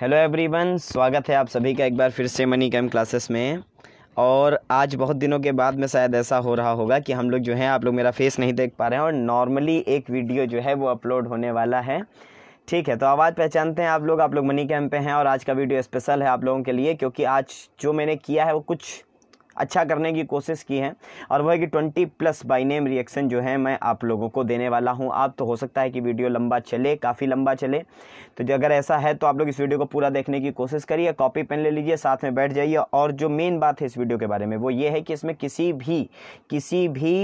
hello everyone स्वागत है आप सभी का एक बार फिर से मनी कैम क्लासेस में और आज बहुत दिनों के बाद में शायद ऐसा हो रहा होगा कि हम लोग जो हैं आप लोग मेरा फेस नहीं देख पा रहे हैं और नॉर्मली एक वीडियो जो है वो अपलोड होने वाला है ठीक है तो आवाज़ पहचानते हैं आप लोग आप लोग मनी कैम पे हैं और आज का वीडियो स्पेशल है आप लोगों के लिए क्योंकि आज जो मैंने किया है वो कुछ अच्छा करने की कोशिश की है और वह है कि twenty plus by name reaction जो है मैं आप लोगों को देने वाला हूँ आप तो हो सकता है कि वीडियो लंबा चले काफ़ी लंबा चले तो अगर ऐसा है तो आप लोग इस वीडियो को पूरा देखने की कोशिश करिए कॉपी पेन ले लीजिए साथ में बैठ जाइए और जो मेन बात है इस वीडियो के बारे में वो ये है कि इसमें किसी भी किसी भी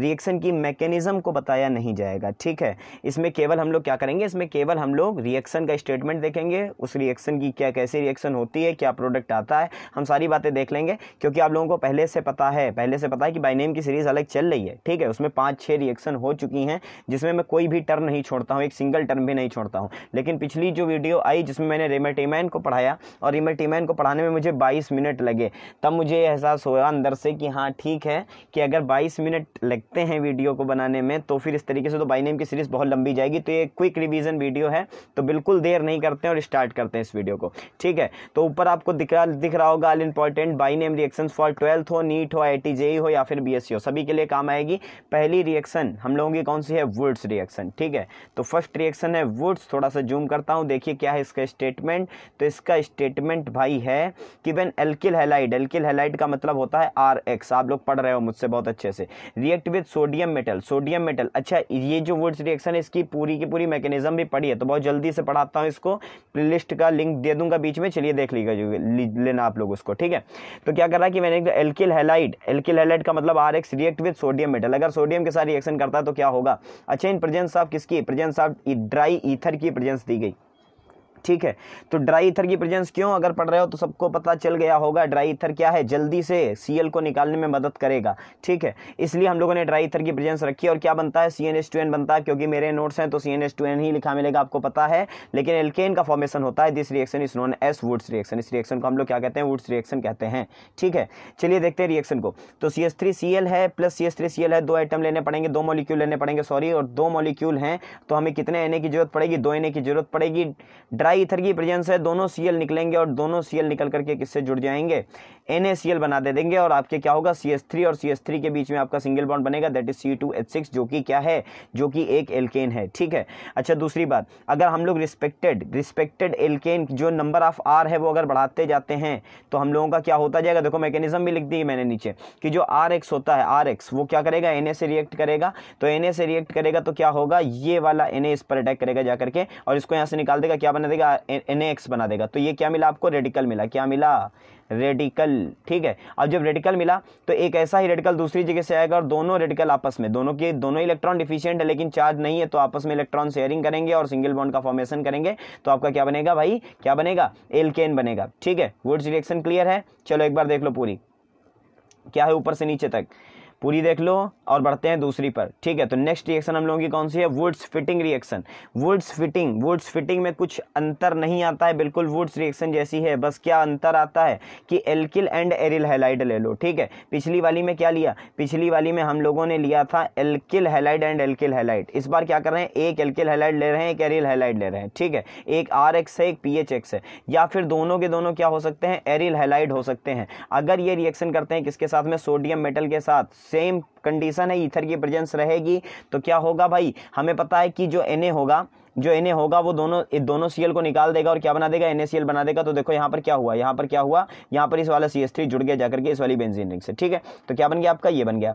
रिएक्शन की मैकेनिज़म को बताया नहीं जाएगा ठीक है इसमें केवल हम लोग क्या करेंगे इसमें केवल हम लोग रिएक्शन का स्टेटमेंट देखेंगे उस रिएक्शन की क्या कैसी रिएक्शन होती है क्या प्रोडक्ट आता है हम सारी बातें देख लेंगे क्योंकि आप लोगों को पहले से पता है पहले से पता है कि बाई नेम की सीरीज़ अलग चल रही है ठीक है उसमें पाँच छः रिएक्शन हो चुकी हैं जिसमें मैं कोई भी टर्न नहीं छोड़ता हूँ एक सिंगल टर्न भी नहीं छोड़ता हूँ लेकिन पिछली जो वीडियो आई जिसमें मैंने रेमेटीमैन को पढ़ाया और रेमेटीमैन को पढ़ाने में मुझे बाईस मिनट लगे तब मुझे एहसास हुआ अंदर से कि हाँ ठीक है कि अगर बाईस मिनट लगते हैं वीडियो को बनाने में तो फिर इस तरीके से तो बाई नेम की सीरीज़ बहुत लंबी जाएगी तो ये क्विक रिविज़न वीडियो है तो बिल्कुल देर नहीं करते हैं और स्टार्ट करते हैं इस वीडियो को ठीक है तो ऊपर आपको दिख रहा दिख रहा होगा all important by name reaction for twelfth हो नीट हो आई e हो या फिर बी हो सभी के लिए काम आएगी पहली रिएक्शन हम लोगों की कौन सी है वुड्स रिएक्शन ठीक है तो फर्स्ट रिएक्शन है वुड्स थोड़ा सा जूम करता हूँ देखिए क्या है इसका स्टेटमेंट तो इसका स्टेटमेंट भाई है कि when alkyl halide alkyl halide का मतलब होता है आर आप लोग पढ़ रहे हो मुझसे बहुत अच्छे से react with sodium metal sodium metal अच्छा ये जो वुड्स रिएक्शन है इसकी पूरी की पूरी मैकेनिज्म भी पड़ी है तो बहुत जल्दी से पढ़ाता हूँ इसको प्ले का लिंक दे दूंगा बीच में चलिए देख लीजिए लेना आप लोग उसको ठीक है तो क्या कर रहा है कि मैंने एल्किल हेलाइड एल्किल हेलाइड का मतलब R X react with sodium metal अगर सोडियम के साथ रिएक्शन करता है तो क्या होगा अच्छा इन प्रेजेंस ऑफ किसकी प्रेजेंस ऑफ ड्राई ईथर की प्रेजेंस दी गई ठीक है तो ड्राई इथर की प्रेजेंस क्यों अगर पढ़ रहे हो तो सबको पता चल गया होगा ड्राई इथर क्या है जल्दी से सीएल को निकालने में मदद करेगा ठीक है इसलिए हम लोगों ने ड्राई इथर की प्रेजेंस रखी और क्या बनता है C N S two N बनता है क्योंकि मेरे नोट्स हैं तो C N S two N ही लिखा मिलेगा आपको पता है लेकिन एल्केन का फॉर्मेशन होता है this reaction is known as Wurtz reaction इस रिएक्शन को हम लोग क्या कहते हैं वुड्स रिएक्शन कहते हैं ठीक है चलिए देखते हैं रिएक्शन को तो C S three C L है plus C S three C L है दो आइटम लेने पड़ेंगे दो मोलिक्यूल लेने पड़ेंगे सॉरी और दो मोलिक्यूल हैं तो हमें कितने एने की जरूरत पड़ेगी दो एने की जरूरत पड़ेगी ड्राई ईथर की प्रेजेंस है दोनों सीएल निकलेंगे और दोनों सीएल निकल करके किससे जुड़ जाएंगे एन बना दे देंगे और आपके क्या होगा सी और सी के बीच में आपका सिंगल बॉन्ड बनेगा दैट इज सी जो कि क्या है जो कि एक एल्केन है ठीक है अच्छा दूसरी बात अगर हम लोग रिस्पेक्टेड रिस्पेक्टेड एल्केन जो नंबर ऑफ आर है वो अगर बढ़ाते जाते हैं तो हम लोगों का क्या होता जाएगा देखो मैकेनिज्म भी लिख दी मैंने नीचे कि जो आर एक्स होता है आर एक्स वो क्या करेगा एन से रिएक्ट करेगा तो एन से रिएक्ट करेगा तो क्या होगा ये वाला एन इस पर अटैक करेगा जा करके और इसको यहाँ से निकाल देगा क्या बना देगा एन बना देगा तो ये क्या मिला आपको रेडिकल मिला क्या मिला रेडिकल ठीक है अब जब रेडिकल मिला तो एक ऐसा ही रेडिकल दूसरी जगह से आएगा और दोनों रेडिकल आपस में दोनों के दोनों इलेक्ट्रॉन डिफिशियंट है लेकिन चार्ज नहीं है तो आपस में इलेक्ट्रॉन शेयरिंग करेंगे और सिंगल बॉन्ड का फॉर्मेशन करेंगे तो आपका क्या बनेगा भाई क्या बनेगा एलकेन बनेगा ठीक है वुड्स रिएक्शन क्लियर है चलो एक बार देख लो पूरी क्या है ऊपर से नीचे तक पूरी देख लो और बढ़ते हैं दूसरी पर ठीक है तो नेक्स्ट रिएक्शन हम लोगों की कौन सी है Wurtz Fittig reaction Wurtz Fittig Wurtz Fittig में कुछ अंतर नहीं आता है बिल्कुल वुड्स रिएक्शन जैसी है बस क्या अंतर आता है कि एल्किल एंड एरिल हेलाइड ले लो ठीक है पिछली वाली में क्या लिया पिछली वाली में हम लोगों ने लिया था alkyl halide and alkyl halide इस बार क्या कर रहे हैं एक एल्किल हेलाइड ले रहे हैं एक एरिल हेलाइड ले रहे हैं ठीक है एक आर एक्स है एक पी एच एक्स है या फिर दोनों के दोनों क्या हो सकते हैं एरिल हेलाइड हो सकते हैं अगर ये रिएक्शन करते हैं किसके साथ में सोडियम मेटल के साथ सेम कंडीशन है ईथर की प्रेजेंस रहेगी तो क्या होगा भाई हमें पता है कि जो एन होगा जो एन होगा वो दोनों दोनों सीएल को निकाल देगा और क्या बना देगा एन बना देगा तो देखो यहाँ पर क्या हुआ यहाँ पर क्या हुआ यहाँ पर इस वाला सी जुड़ गया जाकर के इस वाली बेंजीन रिंग से ठीक है तो क्या बन गया आपका ये बन गया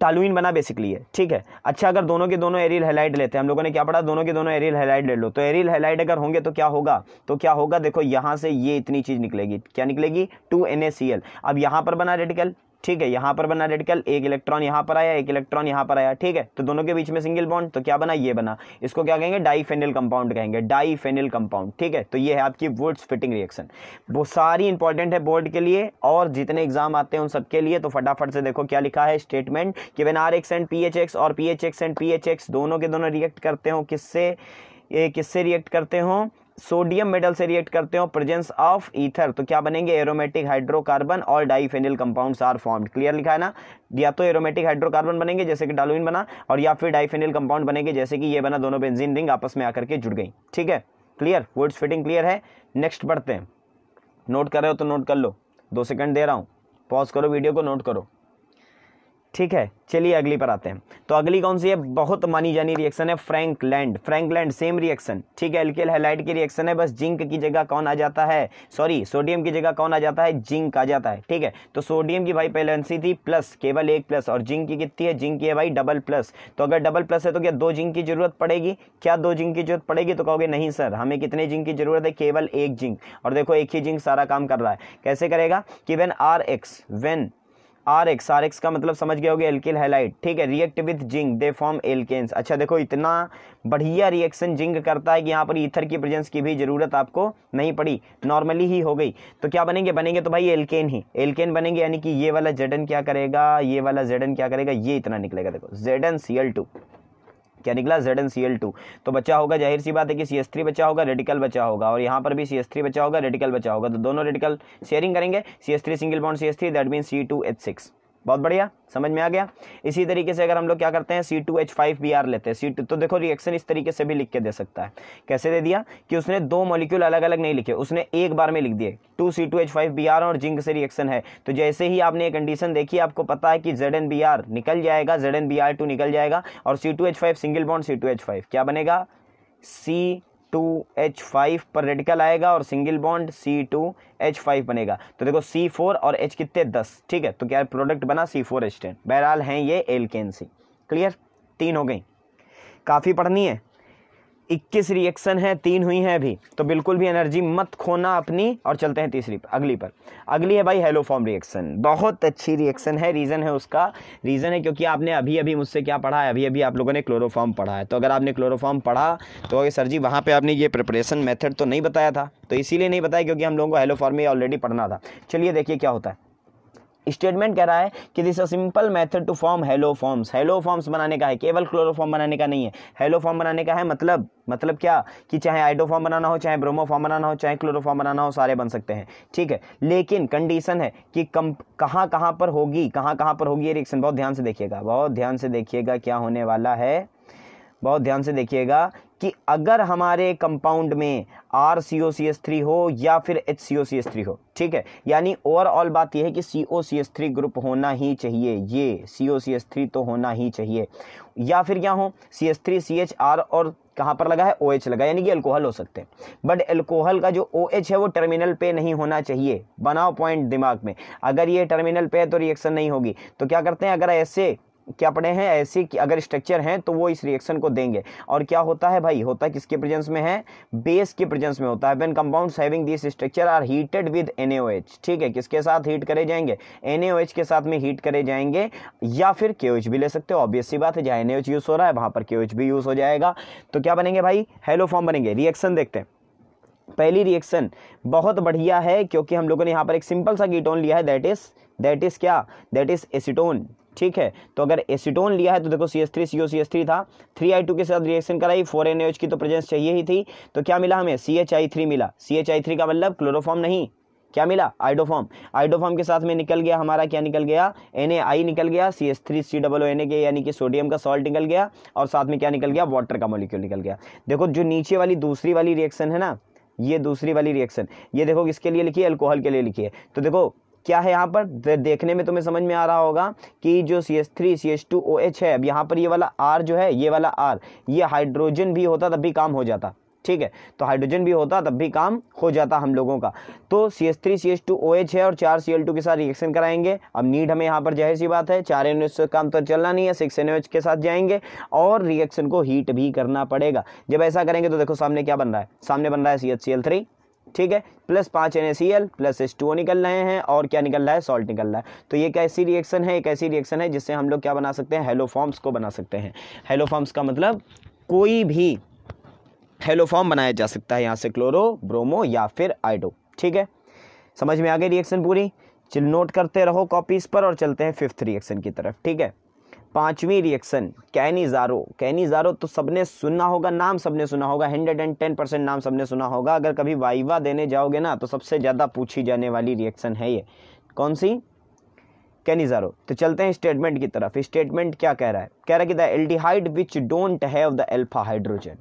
टालुइन बना बेसिकली है ठीक है अच्छा अगर दोनों के दोनों एरियल हेलाइट लेते हैं हम लोगों ने क्या पढ़ा दोनों के दोनों एरियल हेलाइट ले लो तो एरियल हेलाइट अगर होंगे तो क्या होगा तो क्या होगा देखो यहाँ से ये इतनी चीज़ निकलेगी क्या निकलेगी टू एन अब यहाँ पर बना रेडिकल ठीक है यहां पर बना रेडिकल एक इलेक्ट्रॉन यहां पर आया एक इलेक्ट्रॉन यहां पर आया ठीक है तो दोनों के बीच में सिंगल बॉन्ड तो क्या बना ये बना इसको क्या कहेंगे डाइफेनिल कंपाउंड कहेंगे डाइफेनिल कंपाउंड ठीक है तो ये है आपकी वुड्स फिटिंग रिएक्शन वो सारी इंपॉर्टेंट है बोर्ड के लिए और जितने एग्जाम आते हैं उन सबके लिए तो फटाफट से देखो क्या लिखा है स्टेटमेंट कि when R X and P H X और P H X and P H X दोनों के दोनों रिएक्ट करते हो किससे ये किससे रिएक्ट करते हो सोडियम मेटल से रिएक्ट करते हो प्रेजेंस ऑफ ईथर तो क्या बनेंगे एरोमेटिक हाइड्रोकार्बन और diphenyl compounds are formed clear लिखा है ना या तो एरोमेटिक हाइड्रोकार्बन बनेंगे जैसे कि डालुइन बना और या फिर डाइफेनिल कंपाउंड बनेंगे जैसे कि ये बना दोनों बेंजीन रिंग आपस में आकर के जुड़ गई ठीक है क्लियर वर्ड्स फिटिंग क्लियर है नेक्स्ट पढ़ते हैं नोट कर रहे हो तो नोट कर लो दो सेकंड दे रहा हूँ पॉज करो वीडियो को नोट करो ठीक है चलिए अगली पर आते हैं तो अगली कौन सी है बहुत मानी जानी रिएक्शन है Frankland Frankland same reaction ठीक है एल्केल हैलाइड की रिएक्शन है बस जिंक की जगह कौन आ जाता है सॉरी सोडियम की जगह कौन आ जाता है जिंक आ जाता है ठीक है तो सोडियम की भाई बैलेंसी थी प्लस केवल एक प्लस और जिंक की कितनी है जिंक की है भाई डबल प्लस तो अगर डबल प्लस है तो क्या दो जिंक की जरूरत पड़ेगी क्या दो जिंक की जरूरत पड़ेगी तो कहोगे नहीं सर हमें कितने जिंक की जरूरत है केवल एक जिंक और देखो एक ही जिंक सारा काम कर रहा है कैसे करेगा कि when R X when R X R X का मतलब समझ गया होगा एल्किल हेलाइट ठीक है react with zinc they form alkanes अच्छा देखो इतना बढ़िया रिएक्शन जिंक करता है कि यहाँ पर ईथर की प्रेजेंस की भी ज़रूरत आपको नहीं पड़ी नॉर्मली ही हो गई तो क्या बनेंगे बनेंगे तो भाई एल्केन ही एल्केन बनेंगे यानी कि ये वाला जेडन क्या करेगा ये वाला जेडन क्या करेगा ये इतना निकलेगा देखो जेडन सी एल टू क्या निकला Z N C L two तो बच्चा होगा जाहिर सी बात है कि सी एस थ्री बच्चा होगा रेडिकल बच्चा होगा और यहाँ पर भी सी एस थ्री बच्चा होगा रेडिकल बच्चा होगा तो दोनों रेडिकल शेयरिंग करेंगे C S three single bond C S three that mean C two H six बहुत बढ़िया समझ में आ गया इसी तरीके से अगर हम लोग क्या करते हैं C two H five B R लेते हैं सी टू तो देखो रिएक्शन इस तरीके से भी लिख के दे सकता है कैसे दे दिया कि उसने दो मॉलिक्यूल अलग अलग नहीं लिखे उसने एक बार में लिख दिए two C two H five B R और जिंक से रिएक्शन है तो जैसे ही आपने ये कंडीशन देखी आपको पता है कि जेड एन बी आर निकल जाएगा Z N B R two निकल जाएगा और C two H five single bond C two H five क्या बनेगा सी टू एच फाइव पर रेडिकल आएगा और single bond C two H five बनेगा तो देखो सी फोर और एच कितने दस ठीक है तो क्या प्रोडक्ट बना सी फोर एच टेन बहरहाल हैं ये एल के एन सी क्लियर तीन हो गई काफ़ी पढ़नी है इक्कीस रिएक्शन है तीन हुई हैं अभी तो बिल्कुल भी एनर्जी मत खोना अपनी और चलते हैं तीसरी पर अगली पर अगली है भाई फॉर्म रिएक्शन बहुत अच्छी रिएक्शन है रीज़न है उसका रीज़न है क्योंकि आपने अभी अभी मुझसे क्या पढ़ा है अभी अभी आप लोगों ने क्लोरोफॉर्म पढ़ा है तो अगर आपने क्लोरोफॉर्म पढ़ा तो अगर सर जी वहाँ पर आपने ये प्रिपरेशन मेथड तो नहीं बताया था तो इसीलिए नहीं बताया क्योंकि हम लोगों को हेलोफॉर्म ये ऑलरेडी पढ़ना था चलिए देखिए क्या होता है स्टेटमेंट कह रहा है कि this a simple method to form haloforms haloforms बनाने का है केवल क्लोरोफॉर्म बनाने का नहीं है हेलो फॉर्म बनाने का है मतलब मतलब क्या कि चाहे आइडोफॉर्म बनाना हो चाहे ब्रोमोफॉर्म बनाना हो चाहे क्लोरोफॉर्म बनाना हो सारे बन सकते हैं ठीक है लेकिन कंडीशन है कि कम कहाँ कहाँ पर होगी कहाँ कहाँ पर होगी ये रिएक्शन बहुत ध्यान से देखिएगा बहुत ध्यान से देखिएगा क्या होने वाला है बहुत ध्यान से देखिएगा कि अगर हमारे कंपाउंड में R C O C S three हो या फिर H C O C S three हो ठीक है यानी ओवरऑल बात यह है कि C O C S three group होना ही चाहिए ये सी ओ सी एस थ्री तो होना ही चाहिए या फिर क्या हो C S three C H R और कहाँ पर लगा है ओ OH एच लगा यानी कि अल्कोहल हो सकते हैं बट अल्कोहल का जो ओ OH है वो टर्मिनल पे नहीं होना चाहिए बनाओ पॉइंट दिमाग में अगर ये टर्मिनल पे है तो रिएक्शन नहीं होगी तो क्या करते हैं अगर ऐसे क्या पड़े हैं ऐसे कि अगर स्ट्रक्चर हैं तो वो इस रिएक्शन को देंगे और क्या होता है भाई होता है किसके प्रेजेंस में है बेस के प्रेजेंस में होता है when compounds having this structure are heated with NaOH ठीक है किसके साथ हीट करे जाएंगे एनएओएच के साथ में हीट करे जाएंगे या फिर के भी ले सकते हो ऑब्वियस सी बात है जहाँ एन यूज़ हो रहा है वहाँ पर के भी यूज़ हो जाएगा तो क्या बनेंगे भाई हेलो फॉर्म बनेंगे रिएक्शन देखते हैं पहली रिएक्शन बहुत बढ़िया है क्योंकि हम लोगों ने यहाँ पर एक सिंपल सा कीटोन लिया है दैट इज़ दैट इज़ क्या दैट इज़ एसिटोन ठीक है तो अगर एसिटोन लिया है तो देखो C S three C O C S three था थ्री आई टू के साथ रिएक्शन कराई फोर एन एच की तो प्रेजेंस चाहिए ही थी तो क्या मिला हमें सी एच आई थ्री मिला सी एच आई थ्री का मतलब क्लोरोफॉर्म नहीं क्या मिला आइडोफॉर्म आइडोफॉर्म के साथ में निकल गया हमारा क्या निकल गया एन ए आई निकल गया C S three C double O N A के यानी कि सोडियम का सॉल्ट निकल गया और साथ में क्या निकल गया वाटर का मॉलिक्यूल निकल गया देखो जो नीचे वाली दूसरी वाली रिएक्शन है ना ये दूसरी वाली रिएक्शन ये देखो किसके लिए लिखी है अल्कोहल के लिए लिखी है तो देखो क्या है यहाँ पर देखने में तुम्हें समझ में आ रहा होगा कि जो C S three C S two O H है अब यहाँ पर ये वाला आर जो है ये वाला आर ये हाइड्रोजन भी होता तब भी काम हो जाता ठीक है तो हाइड्रोजन भी होता तब भी काम हो जाता हम लोगों का तो C S three C S two O H है और चार सी एल टू के साथ रिएक्शन कराएंगे अब नीड हमें यहाँ पर जाहिर सी बात है चार एन एच काम तो चलना नहीं है सिक्स एन एच के साथ जाएंगे और रिएक्शन को हीट भी करना पड़ेगा जब ऐसा करेंगे तो देखो सामने क्या बन रहा है सामने बन रहा है C H C L three ठीक है प्लस पाँच N S C L plus S two निकल रहे हैं और क्या निकल रहा है सॉल्ट निकल रहा है तो ये एक ऐसी रिएक्शन है एक ऐसी रिएक्शन है जिससे हम लोग क्या बना सकते हैं हेलोफॉर्म्स को बना सकते हैं हेलोफॉर्म्स का मतलब कोई भी हेलोफॉर्म बनाया जा सकता है यहाँ से क्लोरो ब्रोमो या फिर आइडो ठीक है समझ में आ गई रिएक्शन पूरी चल नोट करते रहो कॉपीज़ पर और चलते हैं फिफ्थ रिएक्शन की तरफ ठीक है पांचवी रिएक्शन कैनिजारो कैनीजारो तो सबने सुना होगा नाम सबने सुना होगा हंड्रेड एंड टेन परसेंट नाम सबने सुना होगा अगर कभी वाइवा देने जाओगे ना तो सबसे ज़्यादा पूछी जाने वाली रिएक्शन है ये कौन सी कैनिजारो तो चलते हैं स्टेटमेंट की तरफ स्टेटमेंट क्या कह रहा है कह रहा है कि the aldehyde which don't have the alpha hydrogen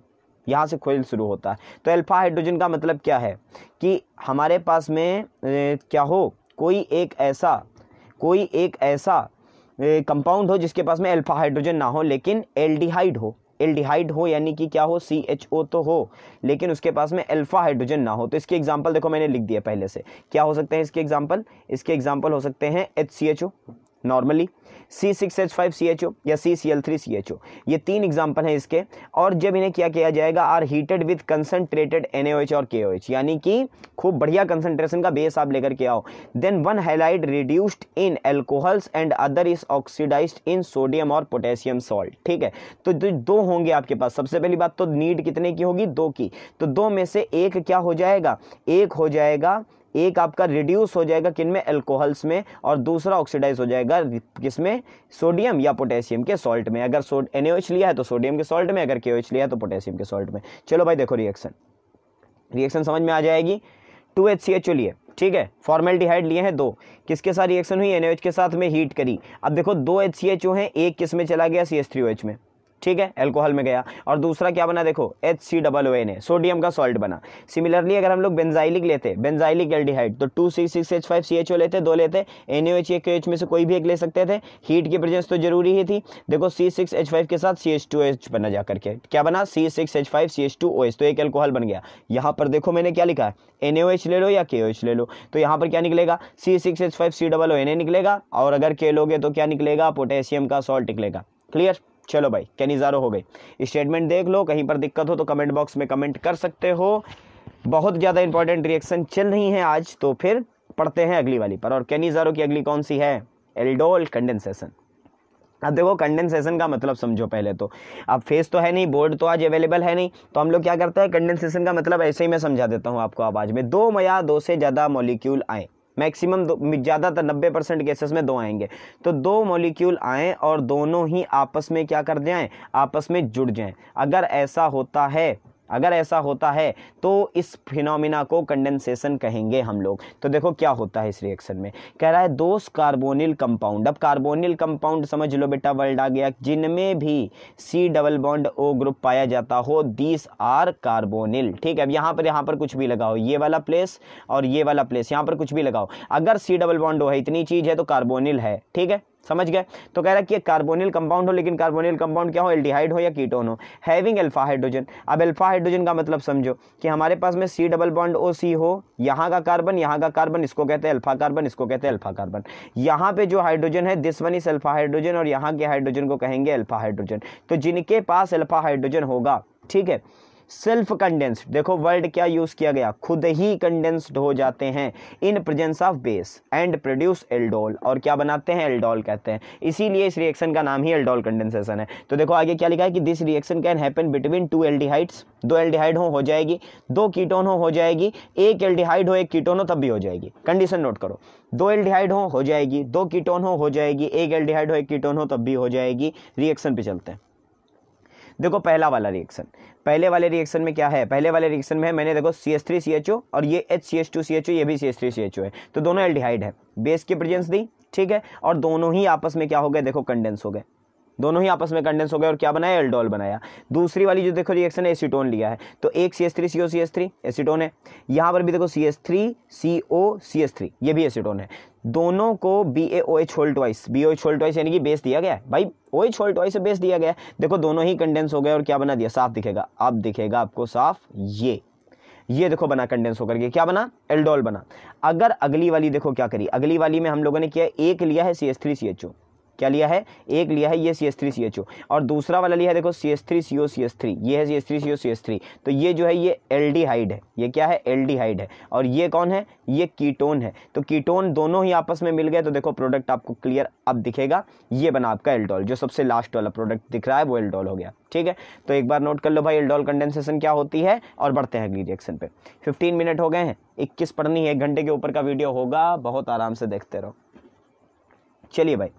यहाँ से खोल शुरू होता है तो एल्फा हाइड्रोजन का मतलब क्या है कि हमारे पास में क्या हो कोई एक ऐसा कोई एक ऐसा कंपाउंड हो जिसके पास में अल्फा हाइड्रोजन ना हो लेकिन एल्डिहाइड हो एल्डिहाइड हो यानी कि क्या हो सी एच ओ तो हो लेकिन उसके पास में अल्फा हाइड्रोजन ना हो तो इसके एग्जाम्पल देखो मैंने लिख दिया पहले से क्या हो सकते हैं इसके एग्जाम्पल इसके एग्जाम्पल हो सकते हैं H C H O normally C six H five C H O या C C L three C H O ये तीन एग्जाम्पल हैं इसके और जब इन्हें क्या किया जाएगा are heated with concentrated N और के यानी कि खूब बढ़िया कंसनट्रेशन का बेस आप लेकर के आओ then one halide reduced in alcohols and other is oxidise in sodium और पोटेशियम सॉल्ट ठीक है तो दो होंगे आपके पास सबसे पहली बात तो नीड कितने की होगी दो की तो दो में से एक क्या हो जाएगा एक हो जाएगा एक आपका रिड्यूस हो जाएगा किन में एल्कोहल्स में और दूसरा ऑक्सीडाइज हो जाएगा किसमें सोडियम या पोटेशियम के सॉल्ट में अगर सोड एच लिया है तो सोडियम के सॉल्ट में अगर के लिया है तो पोटेशियम के सॉल्ट में चलो भाई देखो रिएक्शन रिएक्शन समझ में आ जाएगी टू एच सी एच लिए ठीक है फॉर्मेल्डिहाइड लिए हैं दो किसके साथ रिएक्शन हुई एनएच के साथ में हीट करी अब देखो दो एच सी एच ओ है एक किस में चला गया C S three O H में ठीक है एल्कोहल में गया और दूसरा क्या बना देखो H C double O N A sodium का सॉल्ट बना सिमिलरली अगर हम लोग बेंजाइलिक लेते बेंजाइलिक एल्डिहाइड तो two C six H five C H O लेते दो लेते एन ओ एच एक एच में से कोई भी एक ले सकते थे हीट की प्रेजेंस तो जरूरी ही थी देखो सी सिक्स एच फाइव के साथ सी एच टू एच बना जा करके क्या बना C six H five C H two O H तो एक एल्कोहल बन गया यहाँ पर देखो मैंने क्या लिखा है एन ओ एच ले लो या के ओ एच ले लो तो यहाँ पर क्या निकलेगा C six H five C double O N A निकलेगा और अगर के लोगे तो क्या निकलेगा पोटेशियम का सॉल्ट निकलेगा क्लियर चलो भाई कैनिज़ारो हो गई स्टेटमेंट देख लो कहीं पर दिक्कत हो तो कमेंट बॉक्स में कमेंट कर सकते हो बहुत ज़्यादा इंपॉर्टेंट रिएक्शन चल रही हैं आज तो फिर पढ़ते हैं अगली वाली पर और कैनिज़ारो की अगली कौन सी है एल्डोल कंडेंसेशन अब देखो कंडेंसेशन का मतलब समझो पहले तो अब फेस तो है नहीं बोर्ड तो आज अवेलेबल है नहीं तो हम लोग क्या करते हैं कंडेंसेशन का मतलब ऐसे ही मैं समझा देता हूँ आपको आवाज़ में दो मया दो से ज़्यादा मॉलिक्यूल आए मैक्सिमम ज़्यादातर नब्बे परसेंट केसेस में दो आएंगे तो दो मोलिक्यूल आएँ और दोनों ही आपस में क्या कर जाएँ आपस में जुड़ जाएँ अगर ऐसा होता है अगर ऐसा होता है तो इस फिनोमिना को कंडेंसेशन कहेंगे हम लोग तो देखो क्या होता है इस रिएक्शन में कह रहा है दोस्त कार्बोनिल कंपाउंड अब कार्बोनिल कंपाउंड समझ लो बेटा वर्ल्ड आ गया जिनमें भी C double bond O group पाया जाता हो दीस आर कार्बोनिल ठीक है अब यहाँ पर यहाँ पर कुछ भी लगाओ ये वाला प्लेस और ये वाला प्लेस यहाँ पर कुछ भी लगाओ अगर सी डबल बॉन्ड ओ है इतनी चीज़ है तो कार्बोनिल है ठीक है समझ गए तो कह रहा है कि कार्बोनिल कंपाउंड हो लेकिन कार्बोनिल कंपाउंड क्या हो एल्डिहाइड हो या कीटोन हो हैविंग अल्फा हाइड्रोजन अब अल्फा हाइड्रोजन का मतलब समझो कि हमारे पास में सी डबल बॉन्ड ओ सी हो यहाँ का कार्बन यहाँ का कार्बन इसको कहते हैं अल्फा कार्बन इसको कहते हैं अल्फा कार्बन यहाँ पे जो हाइड्रोजन है this one is alpha hydrogen और यहाँ के हाइड्रोजन को कहेंगे अल्फा हाइड्रोजन तो जिनके पास अल्फा हाइड्रोजन होगा ठीक है सेल्फ कंडेंस्ड देखो वर्ड क्या यूज़ किया गया खुद ही कंडेंस्ड हो जाते हैं in presence of base and produce aldol और क्या बनाते हैं एल्डोल कहते हैं इसीलिए इस रिएक्शन का नाम ही एल्डोल कंडेंसेशन है तो देखो आगे क्या लिखा है कि this reaction can happen between two aldehydes दो एल्डिहाइड हो हो जाएगी दो कीटोन हो हो जाएगी एक एल्डिहाइड हो एक कीटोन हो तब भी हो जाएगी कंडीशन नोट करो दो एल्डिहाइड हो हो जाएगी दो कीटोन हो हो जाएगी एक एल्डिहाइड हो एक कीटोन हो तब भी हो जाएगी रिएक्शन पे चलते हैं देखो पहला वाला रिएक्शन पहले वाले रिएक्शन में क्या है पहले वाले रिएक्शन में है मैंने देखो C S three C H O और ये H C H two C H O ये भी C S three C H O है तो दोनों एल्डिहाइड है बेस की प्रेजेंस दी ठीक है और दोनों ही आपस में क्या हो गए देखो कंडेंस हो गए दोनों ही आपस में कंडेंस हो गए और क्या बनाया एल्डोल बनाया दूसरी वाली जो देखो रिएक्शन है एसीटोन लिया है तो एक C S three C O C S three acetone है यहाँ पर भी देखो C S three C O C S three ये भी एसीटोन है दोनों को B A O H whole twice B O H whole twice यानी कि बेस दिया गया है भाई ओ एच होल्ड ट्वाइस से बेस दिया गया है देखो दोनों ही कंडेंस हो गए और क्या बना दिया साफ दिखेगा अब दिखेगा आपको साफ ये ये देखो बना कंडेंस होकर के क्या बना एल्डोल बना अगर अगली वाली देखो क्या करी अगली वाली में हम लोगों ने किया एक लिया है C S three C H O क्या लिया है एक लिया है ये C S three C H O और दूसरा वाला लिया है देखो C S three C O C S three ये है C S three C O C S three तो ये जो है ये एल डी हाइड है ये क्या है एल डी हाइड है और ये कौन है ये कीटोन है तो कीटोन दोनों ही आपस में मिल गए तो देखो प्रोडक्ट आपको क्लियर अब दिखेगा ये बना आपका एल्डोल जो सबसे लास्ट वाला प्रोडक्ट दिख रहा है वो एल्डोल हो गया ठीक है तो एक बार नोट कर लो भाई एल्डोल कंडेंसेशन क्या होती है और बढ़ते हैं अगली रिएक्शन पे 15 मिनट हो गए हैं 21 पढ़नी है एक घंटे के ऊपर का वीडियो होगा बहुत आराम से देखते रहो चलिए भाई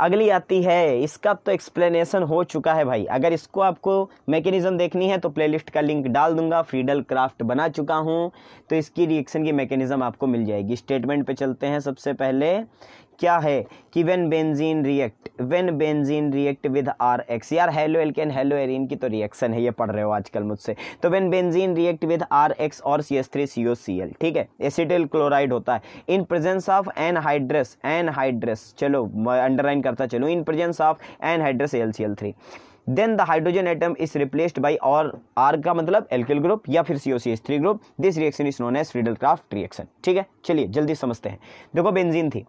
अगली आती है इसका तो एक्सप्लेनेशन हो चुका है भाई अगर इसको आपको मैकेनिज्म देखनी है तो प्लेलिस्ट का लिंक डाल दूंगा फ्रीडल क्राफ्ट बना चुका हूँ तो इसकी रिएक्शन की मैकेनिज्म आपको मिल जाएगी स्टेटमेंट पे चलते हैं सबसे पहले क्या है कि when benzene react when benzene react with R X यार हेलो एल्केन हेलो एरिन की तो रिएक्शन है ये पढ़ रहे हो आजकल मुझसे तो when benzene react with R X और C S three C O C L ठीक है एसिटिल क्लोराइड होता है in presence of anhydrous anhydrous चलो अंडरलाइन करता चलो in presence of anhydrous L C L three then the hydrogen atom is replaced by और R का मतलब एल्किल ग्रुप या फिर C O C S three group this reaction is known as Friedel Craft reaction ठीक है चलिए जल्दी समझते हैं देखो बेंजीन थी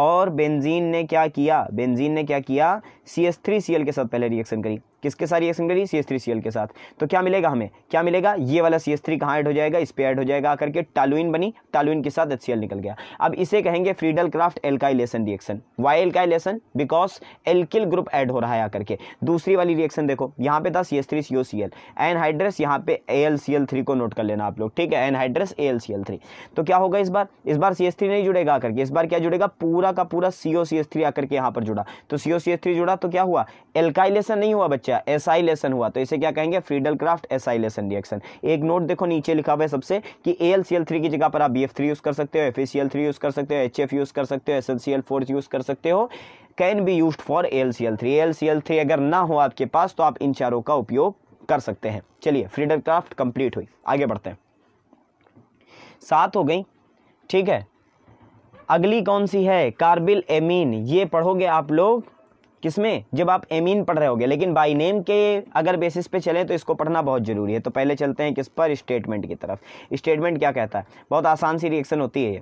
और बेंजीन ने क्या किया बेंजीन ने क्या किया C S three C L के साथ पहले रिएक्शन करी किसके साथ रिएक्शन करी C S three C L के साथ तो क्या मिलेगा हमें क्या मिलेगा ये वाला सी एस थ्री कहाँ ऐड हो जाएगा इस पर ऐड हो जाएगा आकर के टालुइन बनी टालुइन के साथ एच सी एल निकल गया अब इसे कहेंगे Friedel Craft alkylation reaction why alkylation because alkyl group add हो रहा है आकर के दूसरी वाली रिएक्शन देखो यहाँ पे था C S three C O C L anhydrous यहाँ पे A L C L three को नोट कर लेना आप लोग ठीक है anhydrous A L C L three तो क्या होगा इस बार इस बार सी एस थ्री नहीं जुड़ेगा आकर के इस बार क्या जुड़ेगा पूरा का पूरा सी ओ सी एस थ्री आकर के यहाँ पर जुड़ा तो सी ओ सी एस थ्री जुड़ा तो क्या हुआ एल्काइलेशन नहीं हुआ बच्चा अच्छा एसाइलेशन हुआ तो इसे क्या कहेंगे फ्रीडल क्राफ्ट एसाइलेशन रिएक्शन एक नोट देखो नीचे लिखा हुआ है सबसे कि एल की जगह पर आप बी यूज़ कर सकते हो एफ यूज़ कर सकते हो एच यूज़ कर सकते हो एस यूज़ कर सकते हो can be use for L C L three L C L three अगर ना हो आपके पास तो आप इन चारों का उपयोग कर सकते हैं चलिए फ्रीडल क्राफ्ट कंप्लीट हुई आगे बढ़ते हैं सात हो गई ठीक है अगली कौन सी है कार्बिल एमीन ये पढ़ोगे आप लोग किसमें जब आप एमीन पढ़ रहे होगे लेकिन बाई नेम के अगर बेसिस पे चलें तो इसको पढ़ना बहुत ज़रूरी है तो पहले चलते हैं किस पर स्टेटमेंट की तरफ स्टेटमेंट क्या कहता है बहुत आसान सी रिएक्शन होती है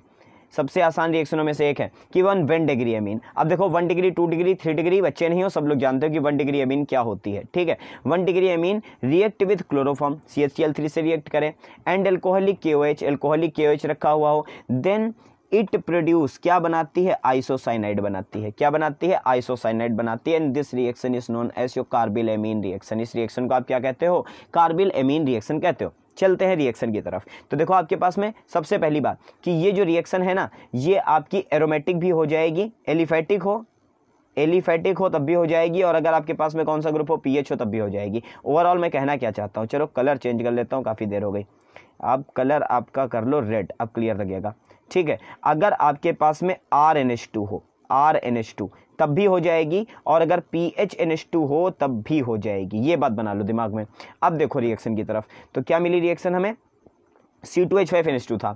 सबसे आसान रिएक्शनों में से एक है कि वन वन डिग्री अमीन अब देखो one degree two degree three degree बच्चे नहीं हो सब लोग जानते हो कि वन डिग्री अमीन क्या होती है ठीक है one degree amine react with chloroform C H C L three से रिएक्ट करें and alcoholic K O H alcoholic K O H रखा हुआ हो देन इट प्रोड्यूस क्या बनाती है आइसोसाइनाइड बनाती है क्या बनाती है आइसोसाइनाइड बनाती है and this reaction is known as यो कार्बिल एमीन रिएक्शन इस रिएक्शन को आप क्या कहते हो कार्बिल एमीन रिएक्शन कहते हो चलते हैं रिएक्शन की तरफ तो देखो आपके पास में सबसे पहली बात कि ये जो रिएक्शन है ना ये आपकी एरोमेटिक भी हो जाएगी एलिफेटिक हो एलिफेटिक हो तब भी हो जाएगी और अगर आपके पास में कौन सा ग्रुप हो पीएच हो तब भी हो जाएगी ओवरऑल मैं कहना क्या चाहता हूँ चलो कलर चेंज कर लेता हूँ काफ़ी देर हो गई आप कलर आपका कर लो रेड अब क्लियर लगेगा ठीक है अगर आपके पास में आर एन एच टू हो आर एन एच टू तब भी हो जाएगी और अगर P H N H two हो तब भी हो जाएगी ये बात बना लो दिमाग में अब देखो रिएक्शन की तरफ तो क्या मिली रिएक्शन हमें C two H five N H two था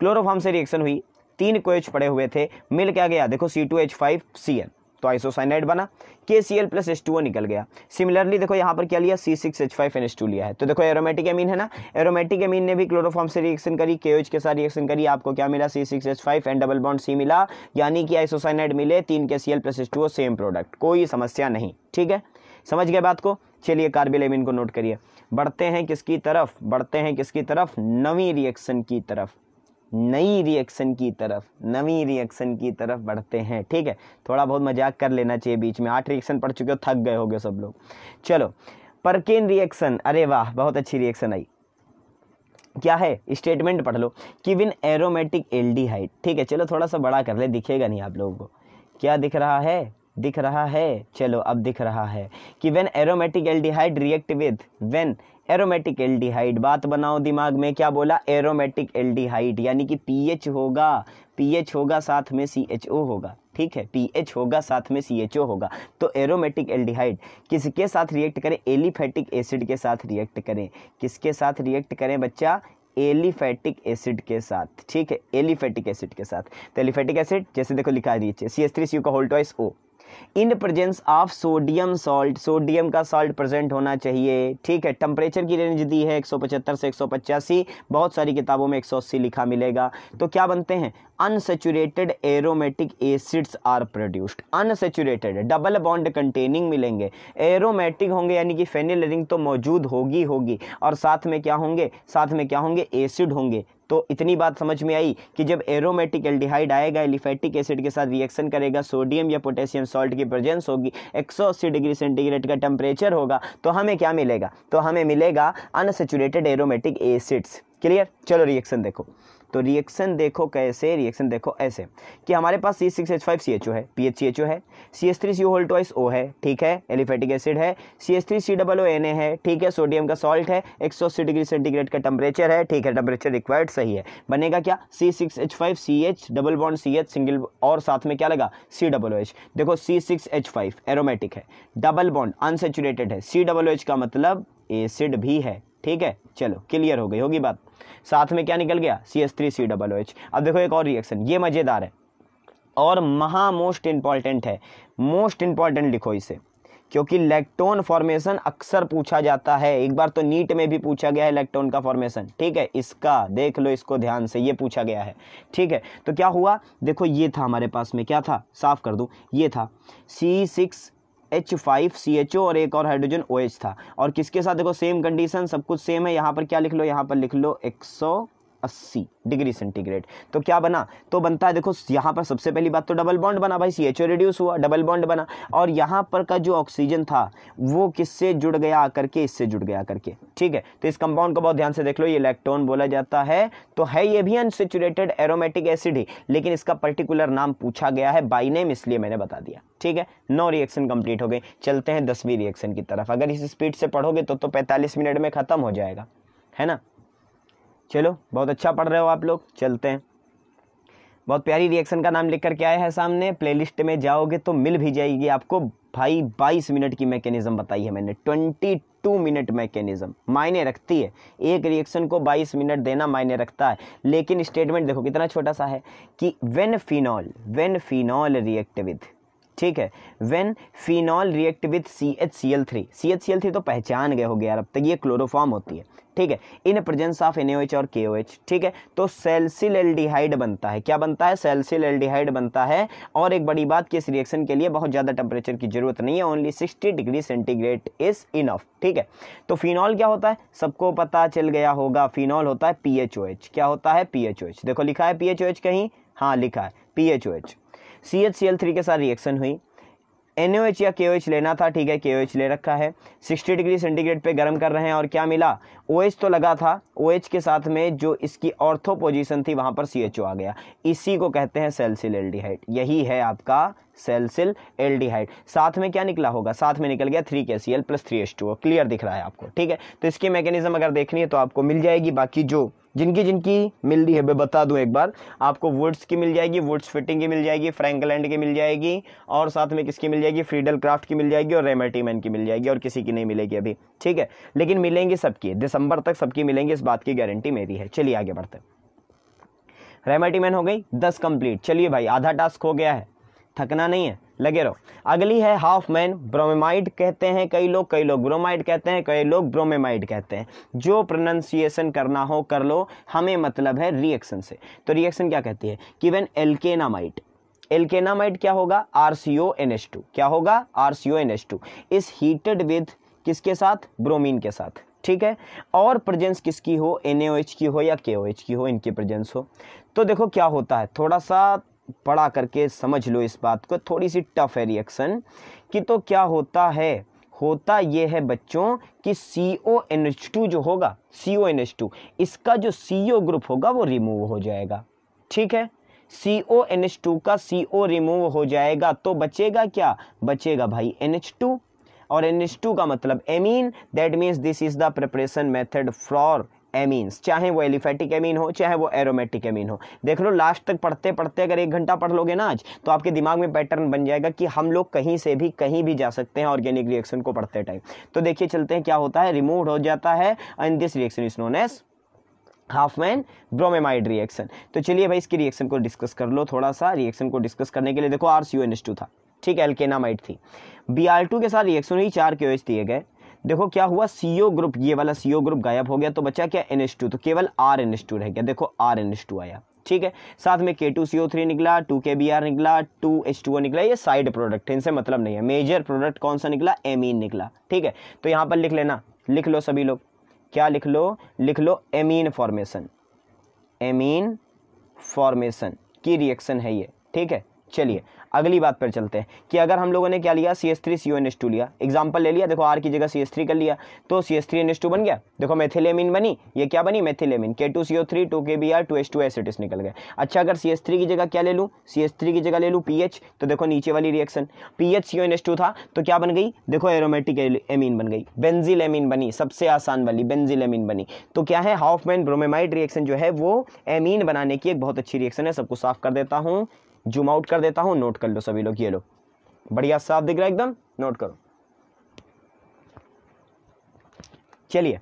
क्लोरोफार्म से रिएक्शन हुई तीन कोएच पड़े हुए थे मिल क्या गया देखो C two H five C N तो आइसोसाइनाइड बना K C L plus H two O निकल गया सिमिलरली देखो यहाँ पर क्या लिया C six H five N H two लिया है तो देखो एरोमेटिक एमीन है ना एरोमेटिक एमीन ने भी क्लोरोफॉर्म से रिएक्शन करी के के साथ रिएक्शन करी आपको क्या मिला C six H five and double bond C मिला यानी कि आइसोसाइनाइड मिले तीन K C L plus H two O same product कोई समस्या नहीं ठीक है समझ गए बात को चलिए कार्बिल एमिन को नोट करिए बढ़ते हैं किसकी तरफ बढ़ते हैं किसकी तरफ नवी रिएक्शन की तरफ नई रिएक्शन की तरफ नवी रिएक्शन की तरफ बढ़ते हैं ठीक है थोड़ा बहुत मजाक कर लेना चाहिए बीच में आठ रिएक्शन पढ़ चुके हो थक गए गए सब लोग चलो परकेन रिएक्शन अरे वाह बहुत अच्छी रिएक्शन आई क्या है स्टेटमेंट पढ़ लो कि विन एरोमेटिक एल ठीक है चलो थोड़ा सा बड़ा कर ले दिखेगा नहीं आप लोगों को क्या दिख रहा है दिख रहा है चलो अब दिख रहा है कि when aromatic aldehyde react with when aromatic aldehyde बात बनाओ दिमाग में क्या बोला एरोमेटिक एल्डिहाइड यानी कि पीएच होगा पीएच होगा साथ में सी एच ओ होगा ठीक है पीएच होगा साथ में सी एच ओ होगा तो एरोमेटिक एल्डिहाइड किसके साथ रिएक्ट करें एलिफेटिक एसिड के साथ रिएक्ट करें किसके साथ रिएक्ट करें बच्चा एलिफेटिक एसिड के साथ ठीक है एलिफेटिक एसिड के साथ तो एलिफेटिक एसिड जैसे देखो लिखा दीजिए सी एस थ्री सी का whole twice O in presence of sodium salt sodium का सॉल्ट प्रेजेंट होना चाहिए ठीक है टेम्परेचर की रेंज दी है 175 से 185 बहुत सारी किताबों में 180 लिखा मिलेगा तो क्या बनते हैं unsaturated aromatic acids are produced unsaturated double bond containing मिलेंगे एरोमेटिक होंगे यानी कि फेनिल रिंग तो मौजूद होगी होगी और साथ में क्या होंगे साथ में क्या होंगे एसिड होंगे तो इतनी बात समझ में आई कि जब एरोमेटिक एल्डिहाइड आएगा एलिफेटिक एसिड के साथ रिएक्शन करेगा सोडियम या पोटेशियम सॉल्ट की प्रेजेंस होगी एक डिग्री सेंटीग्रेड का टेम्परेचर होगा तो हमें क्या मिलेगा तो हमें मिलेगा अनसेचुरेटेड एरोमेटिक एसिड्स क्लियर चलो रिएक्शन देखो तो रिएक्शन देखो कैसे रिएक्शन देखो ऐसे कि हमारे पास C six H five C H O है P H C H O है C S three C whole twice O है ठीक है एलिफेटिक एसिड है C S three C double O N A है ठीक है सोडियम का सॉल्ट है एक सौ अस्सी डिग्री सेंटीग्रेड का टेम्परेचर है ठीक है टेम्परेचर रिक्वायर्ड सही है बनेगा क्या C six H five C H double bond C H single और साथ में क्या लगा सी डबल ओ एच देखो C six H five aromatic है डबल बॉन्ड अनसेचुरेटेड है सी डबल ओ एच का मतलब एसिड भी है ठीक है चलो क्लियर हो गई होगी बात साथ में क्या निकल गया C S three C double O H अब देखो एक और रिएक्शन ये मज़ेदार है और महा मोस्ट इंपॉर्टेंट है मोस्ट इंपॉर्टेंट लिखो इसे क्योंकि इलेक्ट्रॉन फॉर्मेशन अक्सर पूछा जाता है एक बार तो नीट में भी पूछा गया है इलेक्ट्रॉन का फॉर्मेशन ठीक है इसका देख लो इसको ध्यान से ये पूछा गया है ठीक है तो क्या हुआ देखो ये था हमारे पास में क्या था साफ कर दूँ ये था C six H five C H O और एक और हाइड्रोजन ओ OH एच था और किसके साथ देखो सेम कंडीशन सब कुछ सेम है यहाँ पर क्या लिख लो यहाँ पर लिख लो एक सौ अस्सी डिग्री सेंटीग्रेड तो क्या बना तो बनता है देखो यहाँ पर सबसे पहली बात तो डबल बॉन्ड बना भाई सी एच ओ रिड्यूस हुआ डबल बॉन्ड बना और यहाँ पर का जो ऑक्सीजन था वो किससे जुड़ गया आकर के इससे जुड़ गया करके ठीक है तो इस कंपाउंड को बहुत ध्यान से देख लो ये इलेक्ट्रॉन बोला जाता है तो है ये भी अनसेचुरेटेड एरोमेटिक एसिड ही लेकिन इसका पर्टिकुलर नाम पूछा गया है बाई नेम इसलिए मैंने बता दिया ठीक है नौ रिएक्शन कंप्लीट हो गई चलते हैं दसवीं रिएक्शन की तरफ अगर इस स्पीड से पढ़ोगे तो तो 45 मिनट में ख़त्म हो जाएगा है ना चलो बहुत अच्छा पढ़ रहे हो आप लोग चलते हैं बहुत प्यारी रिएक्शन का नाम लिख करके आया है सामने प्लेलिस्ट में जाओगे तो मिल भी जाएगी आपको भाई 22 मिनट की मैकेनिज्म बताई है मैंने 22 मिनट मैकेनिज्म मायने रखती है एक रिएक्शन को 22 मिनट देना मायने रखता है लेकिन स्टेटमेंट देखो कितना छोटा सा है कि when phenol when phenol react with ठीक है when phenol react with C H C L three C H C L three तो पहचान गए हो गया यार अब तक ये क्लोरोफॉर्म होती है ठीक है इन प्रेजेंस ऑफ एन और के ठीक है तो सेल्सिल एल्डिहाइड बनता है क्या बनता है सेल्सिल एल्डिहाइड बनता है और एक बड़ी बात कि इस रिएक्शन के लिए बहुत ज़्यादा टेम्परेचर की जरूरत नहीं है only sixty degree centigrade is enough ठीक है तो फिनॉल क्या होता है सबको पता चल गया होगा फिनॉल होता है पी क्या होता है पी देखो लिखा है पी कहीं हाँ लिखा है P C H C L three के साथ रिएक्शन हुई एन या के लेना था ठीक है के ले रखा है 60 डिग्री सेंटीग्रेड पे गर्म कर रहे हैं और क्या मिला ओ तो लगा था ओ के साथ में जो इसकी ऑर्थो पोजीशन थी वहाँ पर सी आ गया इसी को कहते हैं सेल्सिल एल्डिहाइड यही है आपका सेल्सिल एल्डिहाइड साथ में क्या निकला होगा साथ में निकल गया three K C L plus three H two clear दिख रहा है आपको ठीक है तो इसकी मैकेनिज्म अगर देखनी है तो आपको मिल जाएगी बाकी जो जिनकी जिनकी मिल रही है मैं बता दूं एक बार आपको वुड्स की मिल जाएगी वुड्स फिटिंग की मिल जाएगी फ्रैंकलैंड की मिल जाएगी और साथ में किसकी मिल जाएगी फ्रीडल क्राफ्ट की मिल जाएगी और रेमेटीमैन की मिल जाएगी और किसी की नहीं मिलेगी अभी ठीक है लेकिन मिलेंगी सबकी दिसंबर तक सबकी मिलेंगी इस बात की गारंटी मेरी है चलिए आगे बढ़ते रेमेटीमैन हो गई दस कंप्लीट चलिए भाई आधा टास्क हो गया है थकना नहीं है लगे रहो अगली है हाफ मैन ब्रोमेमाइड कहते हैं कई लोग कई लोग ब्रोमाइड कहते हैं कई लोग ब्रोमेमाइड कहते हैं जो प्रोनाउंसिएशन करना हो कर लो हमें मतलब है रिएक्शन से तो रिएक्शन क्या कहती है कि वेन एल्केनामाइट एल्केनामाइट क्या होगा R C O N H two क्या होगा R C O N H two is heated with किसके साथ ब्रोमीन के साथ ठीक है और प्रजेंस किसकी हो एन एच की हो या के ओ एच की हो इनकी प्रजेंस हो तो देखो क्या होता है थोड़ा सा पढ़ा करके समझ लो इस बात को थोड़ी सी टफ है रिएक्शन कि तो क्या होता है होता ये है बच्चों कि C O N H two जो होगा C O N H two इसका जो सी ओ ग्रुप होगा वो रिमूव हो जाएगा ठीक है C O N H two का सी ओ रिमूव हो जाएगा तो बचेगा क्या बचेगा भाई एन एच टू और एन एच टू का मतलब amine that means this is the preparation method for amines चाहे वो एलिफेटिक एमीन हो चाहे वो एरोमेटिक एमीन हो देख लो लास्ट तक पढ़ते पढ़ते अगर एक घंटा पढ़ लोगे ना आज तो आपके दिमाग में पैटर्न बन जाएगा कि हम लोग कहीं से भी कहीं भी जा सकते हैं ऑर्गेनिक रिएक्शन को पढ़ते टाइम तो देखिए चलते हैं क्या होता है रिमूव हो जाता है and this reaction is known as Hofmann bromamide reaction तो चलिए भाई इसकी रिएक्शन को डिस्कस कर लो थोड़ा सा रिएक्शन को डिस्कस करने के लिए देखो R C N S two था ठीक है एल्केनामाइड थी बी आर टू के साथ रिएक्शन हुई चार के दिए गए देखो क्या हुआ सीओ ग्रुप ये वाला सीओ ग्रुप गायब हो गया तो बचा क्या एन तो केवल आर एन रह गया देखो आर एन आया ठीक है साथ में K two C O three निकला टू के बी आर निकला टू एच टू ओ निकला ये साइड प्रोडक्ट है इनसे मतलब नहीं है मेजर प्रोडक्ट कौन सा निकला एमीन निकला ठीक है तो यहाँ पर लिख लेना लिख लो सभी लोग क्या लिख लो लिख लो एमीन फॉर्मेशन एमीन फॉर्मेशन की रिएक्शन है ये ठीक है चलिए अगली बात पर चलते हैं कि अगर हम लोगों ने क्या लिया C S three C O N S two लिया एग्जाम्पल ले लिया देखो आर की जगह सी एस थ्री कर लिया तो C S three N S two बन गया देखो मेथिलेमिन बनी ये क्या बनी methylamine K two C O three two K B R two S two एसिटिस निकल गए अच्छा अगर सी एस थ्री की जगह क्या ले लूँ सी एस थ्री की जगह ले लूँ पी एच तो देखो नीचे वाली reaction P H C O N S two था तो क्या बन गई देखो एरोमेटिक एमिन बन गई बेंजिल एमीन बनी सबसे आसान वाली बेंजिल एमीन बनी तो क्या है हाफ मैन ब्रोमेमाइड रिएक्शन जो है वो एमीन बनाने की एक बहुत अच्छी रिएक्शन है सबको साफ कर देता हूँ जूम आउट कर देता हूं नोट कर लो सभी लोग ये लो बढ़िया साफ दिख रहा है एकदम नोट करो चलिए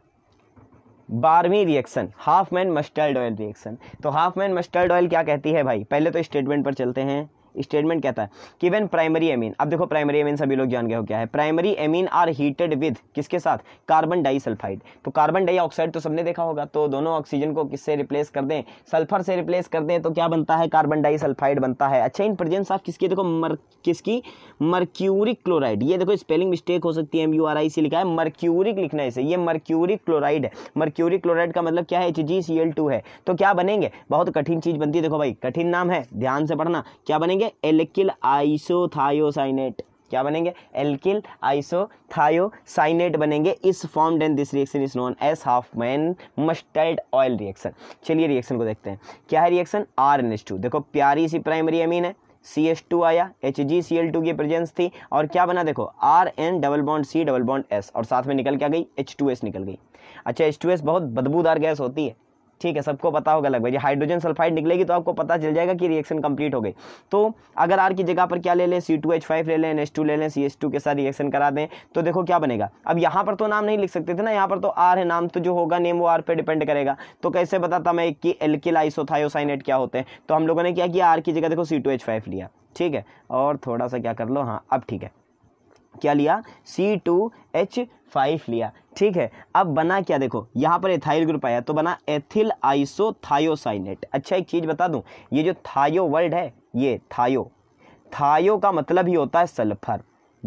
बारहवीं reaction Hofmann mustard oil reaction तो हाफ मैन मस्टर्ड ऑयल क्या कहती है भाई पहले तो स्टेटमेंट पर चलते हैं स्टेटमेंट कहता है कि वेन प्राइमरी एमीन अब देखो प्राइमरी एमीन सभी लोग जान गए हो क्या है primary amine are heated with किसके साथ कार्बन डाइसल्फाइड तो कार्बन डाइऑक्साइड तो सबने देखा होगा तो दोनों ऑक्सीजन को किससे रिप्लेस कर दें सल्फर से रिप्लेस कर दें तो क्या बनता है कार्बन डाइसल्फाइड बनता है अच्छा इन प्रेजेंस ऑफ किसकी देखो मर किसकी मर्क्यूरिक क्लोराइड ये देखो स्पेलिंग मिस्टेक हो सकती है M U R I C लिखा है मर्क्यूरिक लिखना है इसे ये मर्क्यूरिक क्लोराइड है मर्क्यूरिक क्लोराइड का मतलब क्या है H G C L two है तो क्या बनेंगे बहुत कठिन चीज़ बनती है देखो भाई कठिन नाम है ध्यान से पढ़ना क्या बनेंगे बनेंगे एल्किल आइसोथायोसाइनेट क्या बनेंगे एल्किल आइसोथायोसाइनेट बनेंगे इस form and this reaction is known as Hofmann mustard oil reaction चलिए रिएक्शन को देखते हैं क्या है reaction R N S two देखो प्यारी सी प्राइमरी अमीन है सी एस टू आया H G C L two की प्रेजेंस थी और क्या बना देखो R N double bond C double bond S और साथ में निकल क्या गई एच टू एस निकल गई अच्छा एच टू एस बहुत बदबूदार गैस होती है ठीक है सबको पता होगा लगभग ये हाइड्रोजन सल्फाइड निकलेगी तो आपको पता चल जाएगा कि रिएक्शन कंप्लीट हो गई तो अगर आर की जगह पर क्या ले लें सी टू एच फाइव ले लें एन टू ले लें सी एस टू के साथ रिएक्शन करा दें तो देखो क्या बनेगा अब यहाँ पर तो नाम नहीं लिख सकते थे ना यहाँ पर तो आर है नाम तो जो होगा नेम वो आर पर डिपेंड करेगा तो कैसे बताता मैं कि एल्किल आइसोथायोसाइनेट क्या होते हैं तो हम लोगों ने क्या किया आर की जगह देखो सी टू एच फाइव लिया ठीक है और थोड़ा सा क्या कर लो हाँ अब ठीक है क्या लिया सी टू एच फाइव लिया ठीक है अब बना क्या देखो यहाँ पर एथाइल ग्रुप आया तो बना एथिल आइसो थायोसाइनेट अच्छा एक चीज़ बता दूँ ये जो थायो वर्ड है ये थायो थायो का मतलब ही होता है सल्फर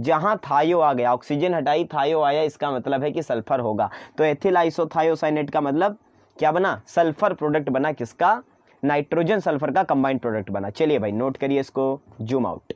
जहाँ थायो आ गया ऑक्सीजन हटाई थायो आया इसका मतलब है कि सल्फर होगा तो एथिल आइसोथायोसाइनेट का मतलब क्या बना सल्फर प्रोडक्ट बना किसका नाइट्रोजन सल्फर का कंबाइंड प्रोडक्ट बना चलिए भाई नोट करिए इसको जूम आउट